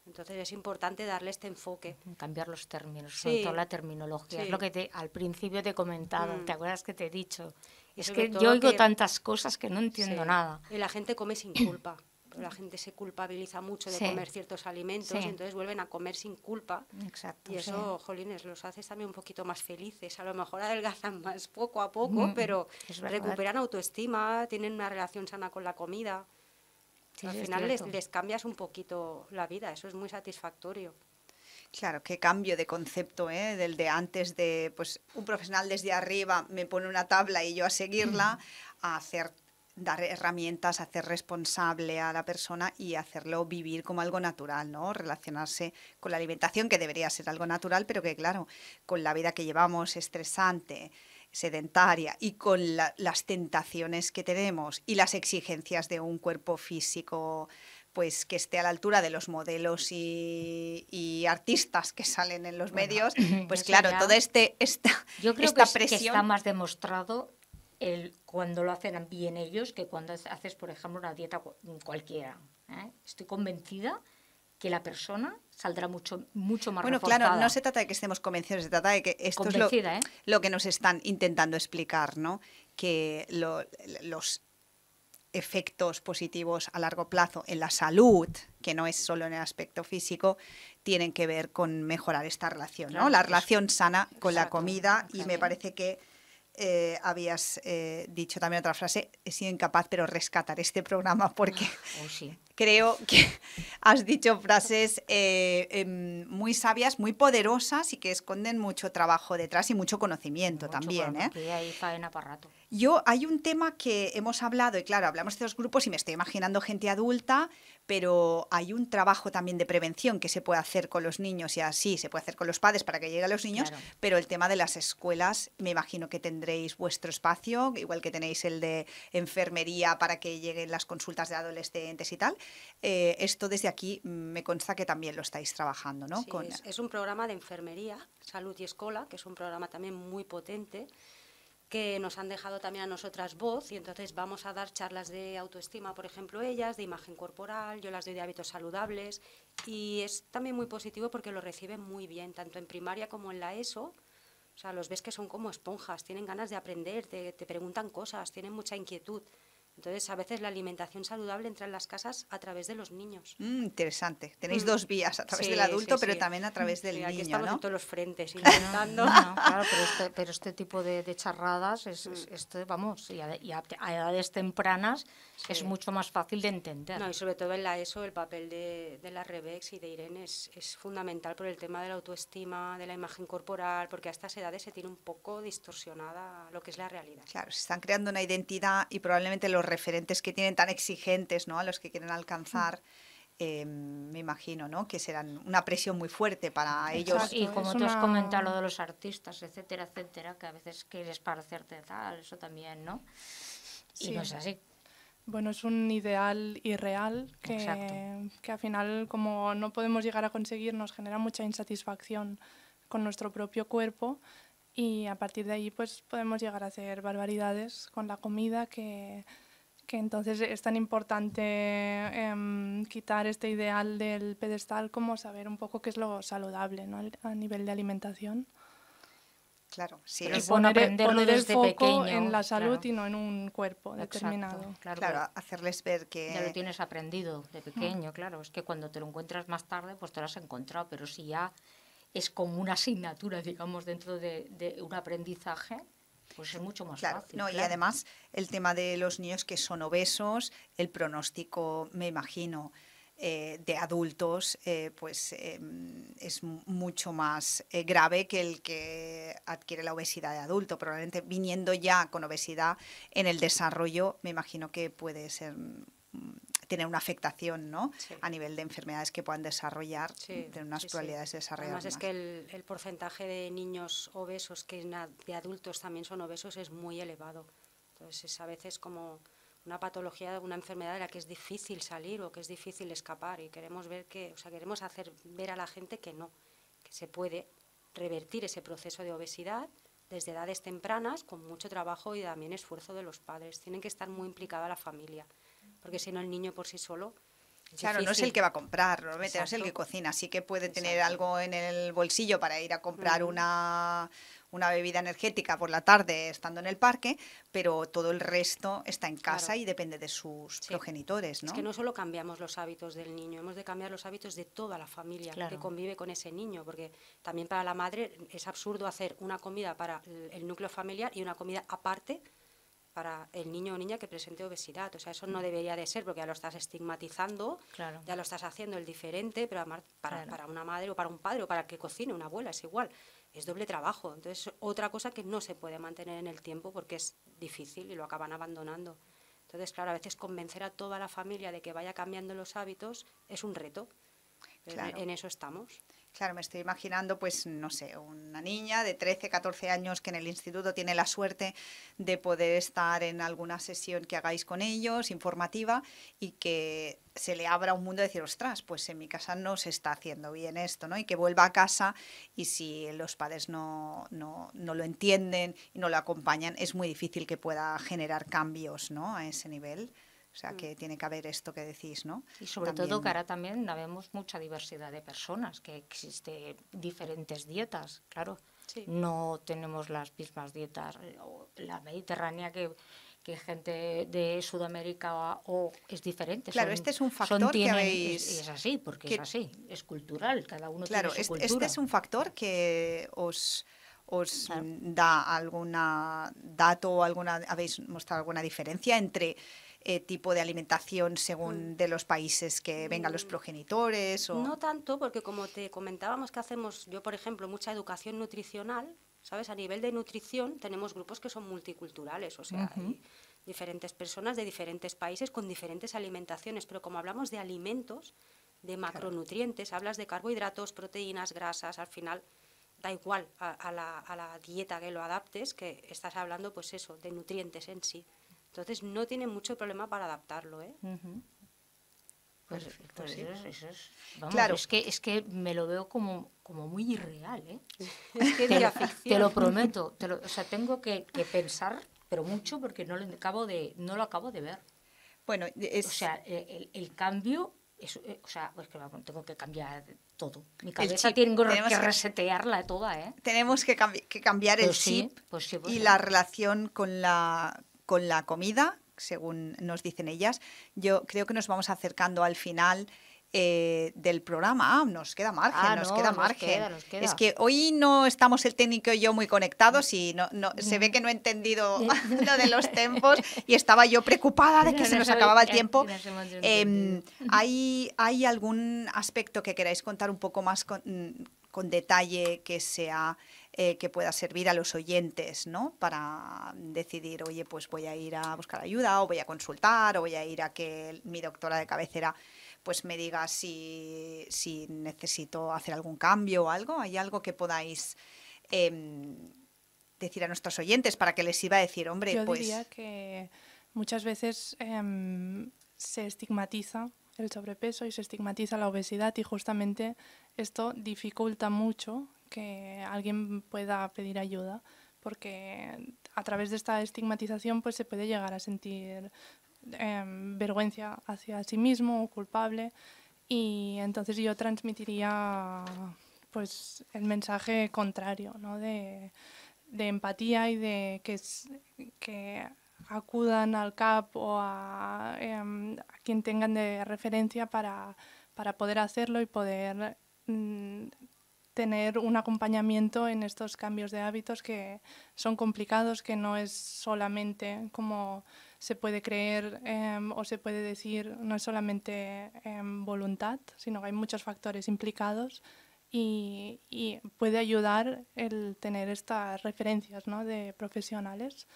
Entonces es importante darle este enfoque. Cambiar los términos, sí. sobre todo la terminología. Es lo que te, al principio te he comentado, mm. ¿te acuerdas que te he dicho? es que yo oigo tantas cosas que no entiendo nada. Y la gente come sin culpa. la gente se culpabiliza mucho de comer ciertos alimentos y entonces vuelven a comer sin culpa. Exacto. Y eso, jolines, los haces también un poquito más felices. A lo mejor adelgazan más poco a poco, mm, pero recuperan autoestima, tienen una relación sana con la comida. Al final les, les cambias un poquito la vida, eso es muy satisfactorio. Claro, qué cambio de concepto, ¿eh? del de antes de, pues, un profesional desde arriba me pone una tabla y yo a seguirla, a hacer, dar herramientas, hacer responsable a la persona y hacerlo vivir como algo natural, ¿no? Relacionarse con la alimentación, que debería ser algo natural, pero que, claro, con la vida que llevamos, estresante, sedentaria y con las tentaciones que tenemos y las exigencias de un cuerpo físico pues que esté a la altura de los modelos y, artistas que salen en los medios, pues claro, todo este, esta, Yo creo que, está más demostrado el, cuando lo hacen bien ellos que cuando haces, por ejemplo, una dieta cualquiera. ¿eh? Estoy convencida que la persona saldrá mucho, mucho más Bueno, claro, no se trata de que estemos convencidos, se trata de que esto es lo, ¿eh? que nos están intentando explicar, ¿no? Que los efectos positivos a largo plazo en la salud, que no es solo en el aspecto físico, tienen que ver con mejorar esta relación, ¿no? la relación sana con la comida y me parece que eh, habías eh, dicho también otra frase, he sido incapaz, pero rescatar este programa porque oh, sí creo que has dicho frases eh, em, muy sabias, muy poderosas y que esconden mucho trabajo detrás y mucho conocimiento también. ¿eh? Yo, hay un tema que hemos hablado, y claro, hablamos de los grupos y me estoy imaginando gente adulta, pero hay un trabajo también de prevención que se puede hacer con los niños y así se puede hacer con los padres para que lleguen a los niños, pero el tema de las escuelas, me imagino que tendréis vuestro espacio, igual que tenéis el de enfermería para que lleguen las consultas de adolescentes y tal, eh, esto desde aquí me consta que también lo estáis trabajando, ¿no? es, un programa de enfermería, salud y escuela, que es un programa también muy potente, que nos han dejado también a nosotras voz y entonces vamos a dar charlas de autoestima, por ejemplo, ellas, de imagen corporal, yo las doy de hábitos saludables y es también muy positivo porque lo reciben muy bien, tanto en primaria como en la ESO. O sea, los ves que son como esponjas, tienen ganas de aprender, te preguntan cosas, tienen mucha inquietud. Entonces, a veces la alimentación saludable entra en las casas a través de los niños. Mm, interesante. Tenéis mm. dos vías, a través del adulto, pero también a través del niño, aquí estamos en todos los frentes intentando. Ah, claro, este, pero, este, tipo de, charradas, es, mm. este, vamos, y a, edades tempranas es mucho más fácil de entender. No, y sobre todo en la ESO, el papel de, la Rebex y de Irene es, es fundamental por el tema de la autoestima, de la imagen corporal, porque a estas edades se tiene un poco distorsionada lo que es la realidad. Claro, se están creando una identidad y probablemente los referentes que tienen tan exigentes, ¿no? A los que quieren alcanzar. Mm. Em, me imagino, Que serán una presión muy fuerte para ellos. Y como tú has comentado lo de los artistas, etcétera, etcétera, que a veces quieres parecerte tal, eso también, ¿no? Y no es así. Bueno, es un ideal irreal que, que al final, como no podemos llegar a conseguir, nos genera mucha insatisfacción con nuestro propio cuerpo y a partir de ahí pues podemos llegar a hacer barbaridades con la comida que que entonces es tan importante em, quitar este ideal del pedestal como saber un poco qué es lo saludable ¿no? a nivel de alimentación. Claro, sí. es poner, e-, el foco en la salud y no en un cuerpo determinado. claro, hacerles ver que... Ya lo tienes aprendido de pequeño, claro. Es que cuando te lo encuentras más tarde, pues te lo has encontrado, pero si ya es como una asignatura, digamos, dentro de un aprendizaje, pues es mucho más claro, No, Y además el tema de los niños que son obesos, el pronóstico, me imagino, eh, de adultos, eh, pues em, es mucho más eh, grave que el que adquiere la obesidad de adulto. Probablemente viniendo ya con obesidad en el desarrollo, me imagino que puede ser tiene una afectación ¿no? a nivel de enfermedades que puedan desarrollar, sí, tener unas probabilidades de desarrollar. Además, es que el, porcentaje de niños obesos, que de adultos también son obesos, es muy elevado. Entonces, es a veces como una patología, una enfermedad de la que es difícil salir o que es difícil escapar y queremos ver que, o sea, queremos hacer ver a la gente que no, que se puede revertir ese proceso de obesidad desde edades tempranas con mucho trabajo y también esfuerzo de los padres. Tienen que estar muy implicada la familia porque si no el niño por sí solo Claro, no es el que va a comprar, normalmente no es el que cocina, sí que puede tener algo en el bolsillo para ir a comprar una, una, bebida energética por la tarde estando en el parque, pero todo el resto está en casa y depende de sus progenitores. ¿no? Es que no solo cambiamos los hábitos del niño, hemos de cambiar los hábitos de toda la familia que convive con ese niño, porque también para la madre es absurdo hacer una comida para el núcleo familiar y una comida aparte para el niño o niña que presente obesidad. O sea, eso no mm. debería de ser porque ya lo estás estigmatizando, ya lo estás haciendo el diferente, pero además para, una madre o para un padre o para que cocine, una abuela, es igual. Es doble trabajo. Entonces, otra cosa que no se puede mantener en el tiempo porque es difícil y lo acaban abandonando. Entonces, claro, a veces convencer a toda la familia de que vaya cambiando los hábitos es un reto. en eso estamos. Claro, me estoy imaginando, pues, no sé, una niña de 13, 14 años que en el instituto tiene la suerte de poder estar en alguna sesión que hagáis con ellos, informativa, y que se le abra un mundo de decir, ostras, pues en mi casa no se está haciendo bien esto, ¿no? Y que vuelva a casa y si los padres no, no, no lo entienden y no lo acompañan, es muy difícil que pueda generar cambios, ¿no? A ese nivel. O sea, que tiene que haber esto que decís, ¿no? Y sobre todo que ahora también vemos mucha diversidad de personas, que existe diferentes dietas, claro. Sí. No tenemos las mismas dietas, eh, la mediterránea que, que gente de Sudamérica o es diferente. Claro, este es un factor que habéis... Es, es así, porque es así, es cultural, cada uno tiene su este, Claro, Este es un factor que os os da alguna dato o alguna habéis mostrado alguna diferencia entre eh, tipo de alimentación según mm. de los países que vengan los mm. progenitores? O... No tanto, porque como te comentábamos que hacemos, yo por ejemplo, mucha educación nutricional, ¿sabes? A nivel de nutrición tenemos grupos que son multiculturales, o sea, hay diferentes personas de diferentes países con diferentes alimentaciones, pero como hablamos de alimentos, de macronutrientes, hablas de carbohidratos, proteínas, grasas, al final da igual a, a, la, a, la, dieta que lo adaptes, que estás hablando pues eso, de nutrientes en sí. Entonces no tiene mucho problema para adaptarlo, ¿eh? Pues, pues es, claro. es que es que me lo veo como, como muy irreal, ¿eh? te, lo, prometo, te o sea, tengo que, pensar, pero mucho porque no lo acabo de no lo acabo de ver. Bueno, o sea, el, cambio es, eh, o sea, tengo que cambiar todo. Mi cabeza tengo que resetearla toda, ¿eh? Tenemos que, cambiar pues el sí, y la relación con la con la comida, según nos dicen ellas. Yo creo que nos vamos acercando al final. Eh, del programa. Ah, ah, nos queda margen, nos queda margen. Es que hoy no estamos el técnico y yo muy conectados y se ve mm. que no he entendido lo de los tempos y estaba yo preocupada de que se nos acababa el tiempo. Em, ¿hay, algún aspecto que queráis contar un poco más con, con detalle que sea eh, que pueda servir a los oyentes, ¿no? Para decidir, oye, pues voy a ir a buscar ayuda, o voy a consultar, o voy a ir a que mi doctora de cabecera pues me diga si, necesito hacer algún cambio o algo. ¿Hay algo que podáis em, decir a nuestros oyentes para que les iba a decir, hombre, Yo pues Diría que muchas veces em, se estigmatiza el sobrepeso y se estigmatiza la obesidad y justamente esto dificulta mucho que alguien pueda pedir ayuda, porque a través de esta estigmatización pues, se puede llegar a sentir em, vergüenza hacia sí mismo o culpable. Y entonces yo transmitiría pues, el mensaje contrario, ¿no? de, de empatía y de que, que acudan al CAP o em, a, quien tengan de referencia para, para poder hacerlo y poder mm, tener un acompañamiento en estos cambios de hábitos que son complicados, que no es solamente como se puede creer em, o se puede decir, no es solamente em, voluntad, sino que hay muchos factores implicados y, y puede ayudar el tener estas referencias ¿no? de profesionales.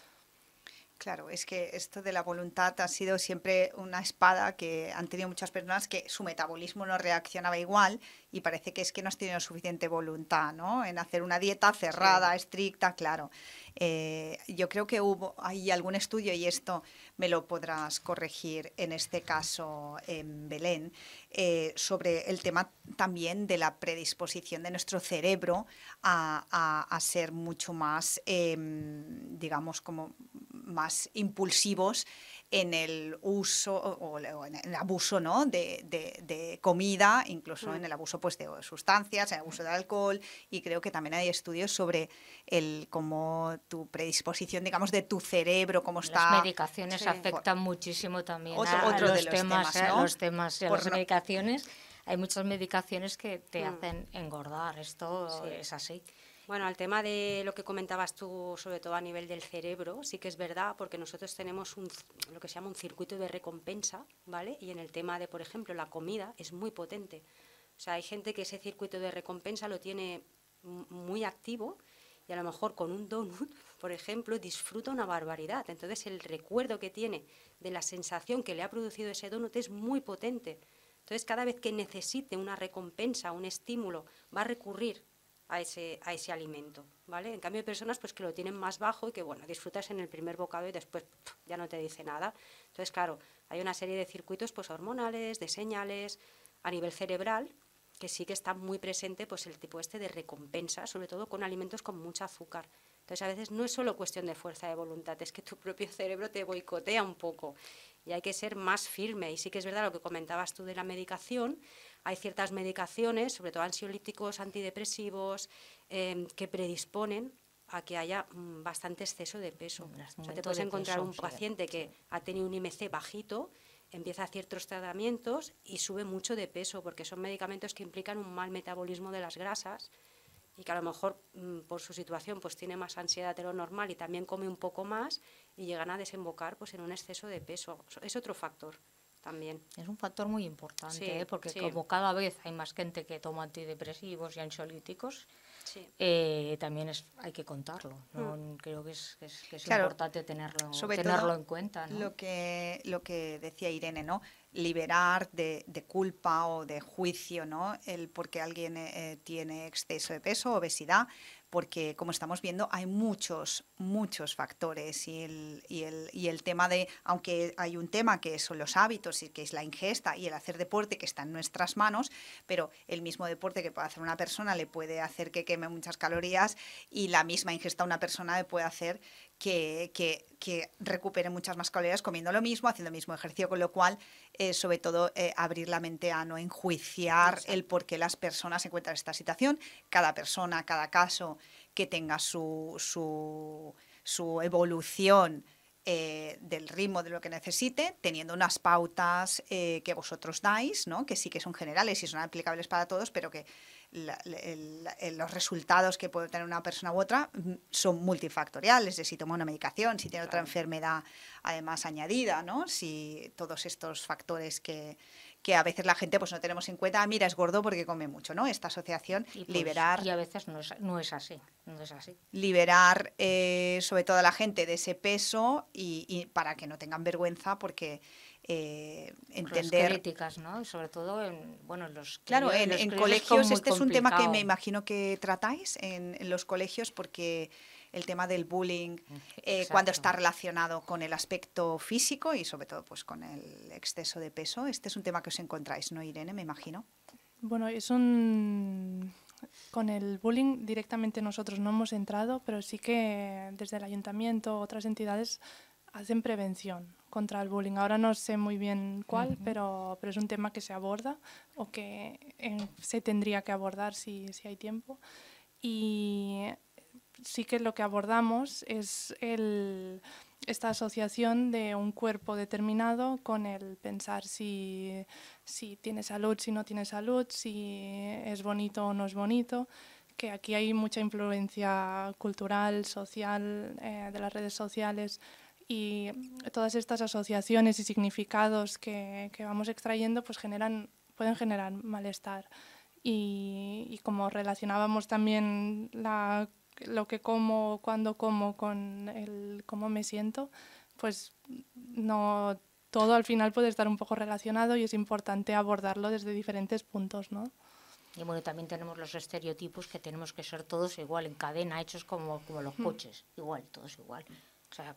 Claro, es que esto de la voluntad ha sido siempre una espada que han tenido muchas personas que su metabolismo no reaccionaba igual y parece que es que no has tenido suficiente voluntad, ¿no? En hacer una dieta cerrada, estricta, claro. Eh, yo creo que hubo hay algún estudio y esto me lo podrás corregir en este caso en Belén eh, sobre el tema también de la predisposición de nuestro cerebro a, ser mucho más, em, digamos como más impulsivos en el uso o, en el abuso ¿no? de, comida, incluso mm. en el abuso pues, de sustancias, en el abuso de alcohol, y creo que también hay estudios sobre el cómo tu predisposición, digamos, de tu cerebro, cómo está... Las medicaciones afectan muchísimo también a, los, temas, ¿eh? las medicaciones. Hay muchas medicaciones que te mm. hacen engordar, esto es así. Bueno, al tema de lo que comentabas tú, sobre todo a nivel del cerebro, sí que es verdad, porque nosotros tenemos lo que se llama un circuito de recompensa, ¿vale? Y en el tema de, por ejemplo, la comida es muy potente. O sea, hay gente que ese circuito de recompensa lo tiene muy activo y a lo mejor con un donut, por ejemplo, disfruta una barbaridad. Entonces el recuerdo que tiene de la sensación que le ha producido ese donut es muy potente. Entonces cada vez que necesite una recompensa, un estímulo, va a recurrir a ese, a ese alimento, ¿vale? En cambio hay personas pues que lo tienen más bajo y que, bueno, disfrutas en el primer bocado y después ya no te dice nada. Entonces, claro, hay una serie de circuitos pues hormonales, de señales, a nivel cerebral, que sí que está muy presente pues el tipo este de recompensa, sobre todo con alimentos con mucho azúcar. Entonces, a veces no es solo cuestión de fuerza de voluntad, es que tu propio cerebro te boicotea un poco y hay que ser más firme. Y sí que es verdad lo que comentabas tú de la medicación, hay ciertas medicaciones, sobre todo ansiolíticos, antidepresivos, em, que predisponen a que haya mm, bastante exceso de peso. te puedes encontrar un paciente que ha tenido un IMC bajito, empieza a ciertos tratamientos y sube mucho de peso, porque son medicamentos que implican un mal metabolismo de las grasas y que a lo mejor mm, por su situación pues tiene más ansiedad de lo normal y también come un poco más y llegan a desembocar pues en un exceso de peso. Es otro factor también. Es un factor muy importante, ¿eh? porque como cada vez hay más gente que toma antidepresivos y ansiolíticos, eh, también es, hay que contarlo. Hmm. Creo que es, es, importante tenerlo, tenerlo en cuenta. Lo, que, lo que decía Irene, ¿no? liberar de, de, culpa o de juicio, ¿no? El por qué alguien eh, tiene exceso de peso, obesidad, porque como estamos viendo hay muchos, muchos factores y el, y el, tema de, aunque hay un tema que son los hábitos y que es la ingesta y el hacer deporte que está en nuestras manos, pero el mismo deporte que puede hacer una persona le puede hacer que queme muchas calorías y la misma ingesta a una persona le puede hacer que, recupere muchas más calorías comiendo lo mismo, haciendo el mismo ejercicio, con lo cual, eh, sobre todo, eh, abrir la mente a no enjuiciar el por qué las personas se encuentran en esta situación. Cada persona, cada caso que tenga su evolución eh, del ritmo de lo que necesite, teniendo unas pautas eh, que vosotros dais, ¿no? que sí que son generales y son aplicables para todos, pero que los resultados que puede tener una persona u otra mm, son multifactoriales, de si toma una medicación, si tiene otra enfermedad además añadida, ¿no? si todos estos factores que, que a veces la gente pues no tenemos en cuenta, ah, mira, es gordo porque come mucho, ¿no? Esta asociación, pues, liberar... Y a veces no es, así, no es así. Liberar eh, sobre todo a la gente de ese peso y, para que no tengan vergüenza porque... Eh, entender las críticas, ¿no? Y Sobre todo en bueno los claro en, colegios este es un tema que me imagino que tratáis en los colegios porque el tema del bullying, mm, eh, cuando está relacionado con el aspecto físico y sobre todo pues con el exceso de peso. Este es un tema que os encontráis, ¿no, Irene? Me imagino. Bueno, es un... Con el bullying directamente nosotros no hemos entrado, pero sí que desde el ayuntamiento, otras entidades hacen prevención contra el bullying. Ahora no sé muy bien cuál, pero, pero es un tema que se aborda o que eh, se tendría que abordar si, si hay tiempo. Y sí que lo que abordamos es esta asociación de un cuerpo determinado con el pensar si, tiene salud, si no tiene salud, si es bonito o no es bonito, que aquí hay mucha influencia cultural, social, eh, de las redes sociales y todas estas asociaciones y significados que, vamos extrayendo pues generan, pueden generar malestar. y como relacionábamos también la lo que como, cuando como, con el cómo me siento, pues no todo al final puede estar un poco relacionado y es importante abordarlo desde diferentes puntos, ¿no? Y bueno, también tenemos los estereotipos que tenemos que ser todos igual, en cadena, hechos como, como los mm. coches, igual, todos igual. O sea,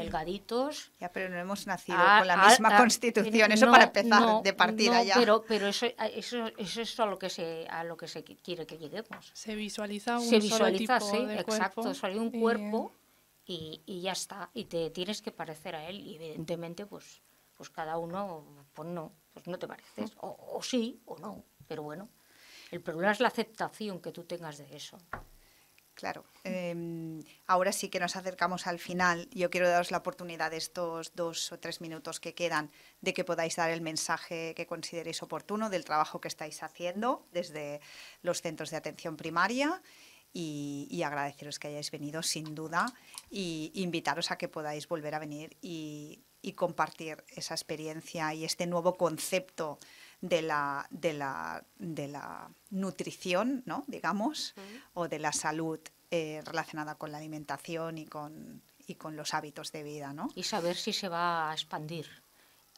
delgaditos. Ya, pero no hemos nacido ah, con la ah, misma ah, eh, constitución, eso para empezar de partida ya. Pero, pero eso, eso, es a lo que se lo que se quiere que lleguemos. Se visualiza un se exacto, sale un cuerpo y, ya está, y te tienes que parecer a él evidentemente pues pues cada uno pues no, pues no te pareces o sí o no, pero bueno, el problema es la aceptación que tú tengas de eso. Claro. Em, ahora sí que nos acercamos al final. Yo quiero daros la oportunidad de estos dos o tres minutos que quedan de que podáis dar el mensaje que consideréis oportuno del trabajo que estáis haciendo desde los centros de atención primaria y, agradeceros que hayáis venido sin duda y invitaros a que podáis volver a venir y, y compartir esa experiencia y este nuevo concepto de la, de la, de la nutrición, ¿no? digamos, o de la salud eh, relacionada con la alimentación y con, y con los hábitos de vida. ¿no? Y saber si se va a expandir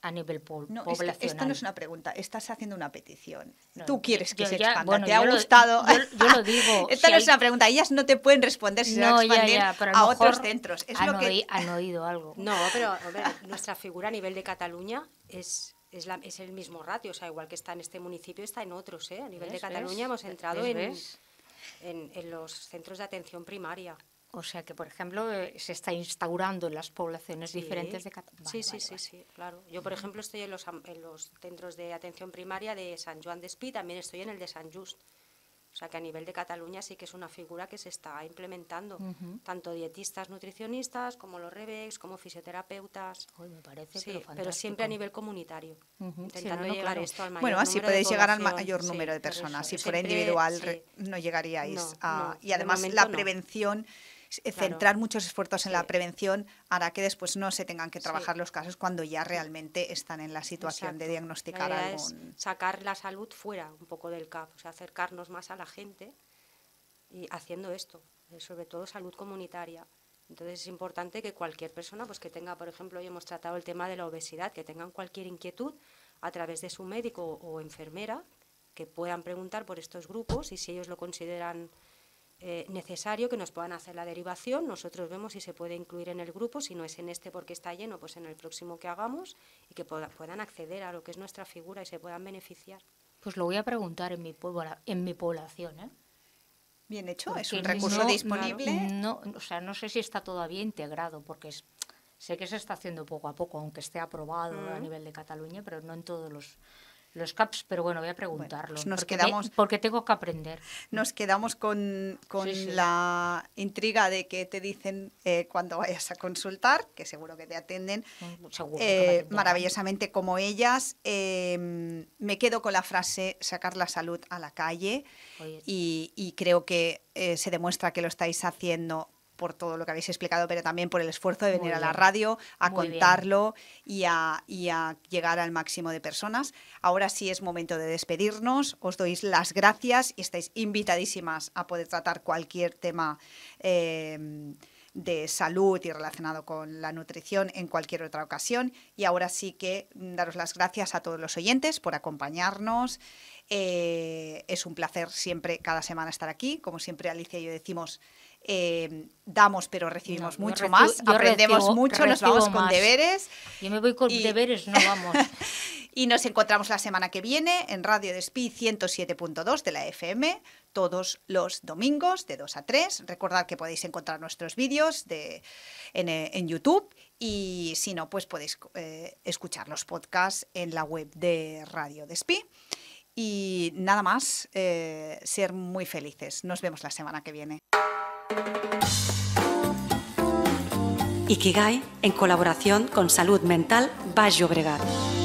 a nivel no, Esta, no es una pregunta, estás haciendo una petición. Tú quieres que se expanda, te ha gustado. yo, lo digo. esta no es una pregunta, ellas no te pueden responder si se va a expandir a, otros centros. han, que... han oído algo. No, pero nuestra figura a nivel de Cataluña es es, el mismo ratio, o sea, igual que está en este municipio, está en otros, ¿eh? A nivel de Cataluña hemos entrado en, en, los centros de atención primaria. O sea que, por ejemplo, eh, se está instaurando en las poblaciones diferentes de Cataluña. sí, sí, sí, sí, claro. Yo, por ejemplo, estoy en los, en los, centros de atención primaria de San Juan de Espí, también estoy en el de San Just. O sea que a nivel de Cataluña sí que es una figura que se está implementando, tanto dietistas, nutricionistas, como los REVEX, como fisioterapeutas. parece pero siempre a nivel comunitario, intentando esto al mayor Bueno, así podéis llegar al mayor número de personas. Si fuera individual, no llegaríais. a, y además la prevención... Eh, centrar muchos esfuerzos en la prevención hará que después no se tengan que trabajar los casos cuando ya realmente están en la situación de diagnosticar la algún... Es sacar la salud fuera un poco del CAP, o sea, acercarnos más a la gente y haciendo esto, eh, sobre todo salud comunitaria. Entonces es importante que cualquier persona pues que tenga, por ejemplo, hoy hemos tratado el tema de la obesidad, que tengan cualquier inquietud a través de su médico o enfermera, que puedan preguntar por estos grupos y si ellos lo consideran eh, necesario que nos puedan hacer la derivación. Nosotros vemos si se puede incluir en el grupo, si no es en este porque está lleno, pues en el próximo que hagamos y que puedan acceder a lo que es nuestra figura y se puedan beneficiar. Pues lo voy a preguntar en mi, en mi población. ¿eh? Bien hecho, es un recurso disponible. No, o sea, no sé si está todavía integrado porque es sé que se está haciendo poco a poco, aunque esté aprobado a mm. nivel de Cataluña, pero no en todos los los CAPS, pero bueno, voy a pues preguntarlo. nos quedamos, tengo que aprender. Nos quedamos con, la intriga de que te dicen eh, cuando vayas a consultar, que seguro que te atienden mm, eh, maravillosamente como ellas. Em, me quedo con la frase sacar la salud a la calle y, y creo que eh, se demuestra que lo estáis haciendo por todo lo que habéis explicado, pero también por el esfuerzo de venir a la radio, a contarlo y a, llegar al máximo de personas. Ahora sí es momento de despedirnos. Os doy las gracias y estáis invitadísimas a poder tratar cualquier tema. Em, de salud y relacionado con la nutrición en cualquier otra ocasión. Y ahora sí que daros las gracias a todos los oyentes por acompañarnos. Eh, es un placer siempre, cada semana, estar aquí. Como siempre, Alicia y yo decimos, eh, damos pero recibimos mucho más, aprendemos mucho, nos vamos con deberes. Yo me voy con deberes, no vamos. y nos encontramos la semana que viene en Radio Despí 107.2 de la FM, todos los domingos de 2 a 3. Recordad que podéis encontrar nuestros vídeos de, en, eh, YouTube y si no, pues podéis eh, escuchar los podcasts en la web de Radio Despí. Y nada más, ser muy felices. Nos vemos la semana que viene. Ikigai en colaboración con Salud Mental Valle Obregat.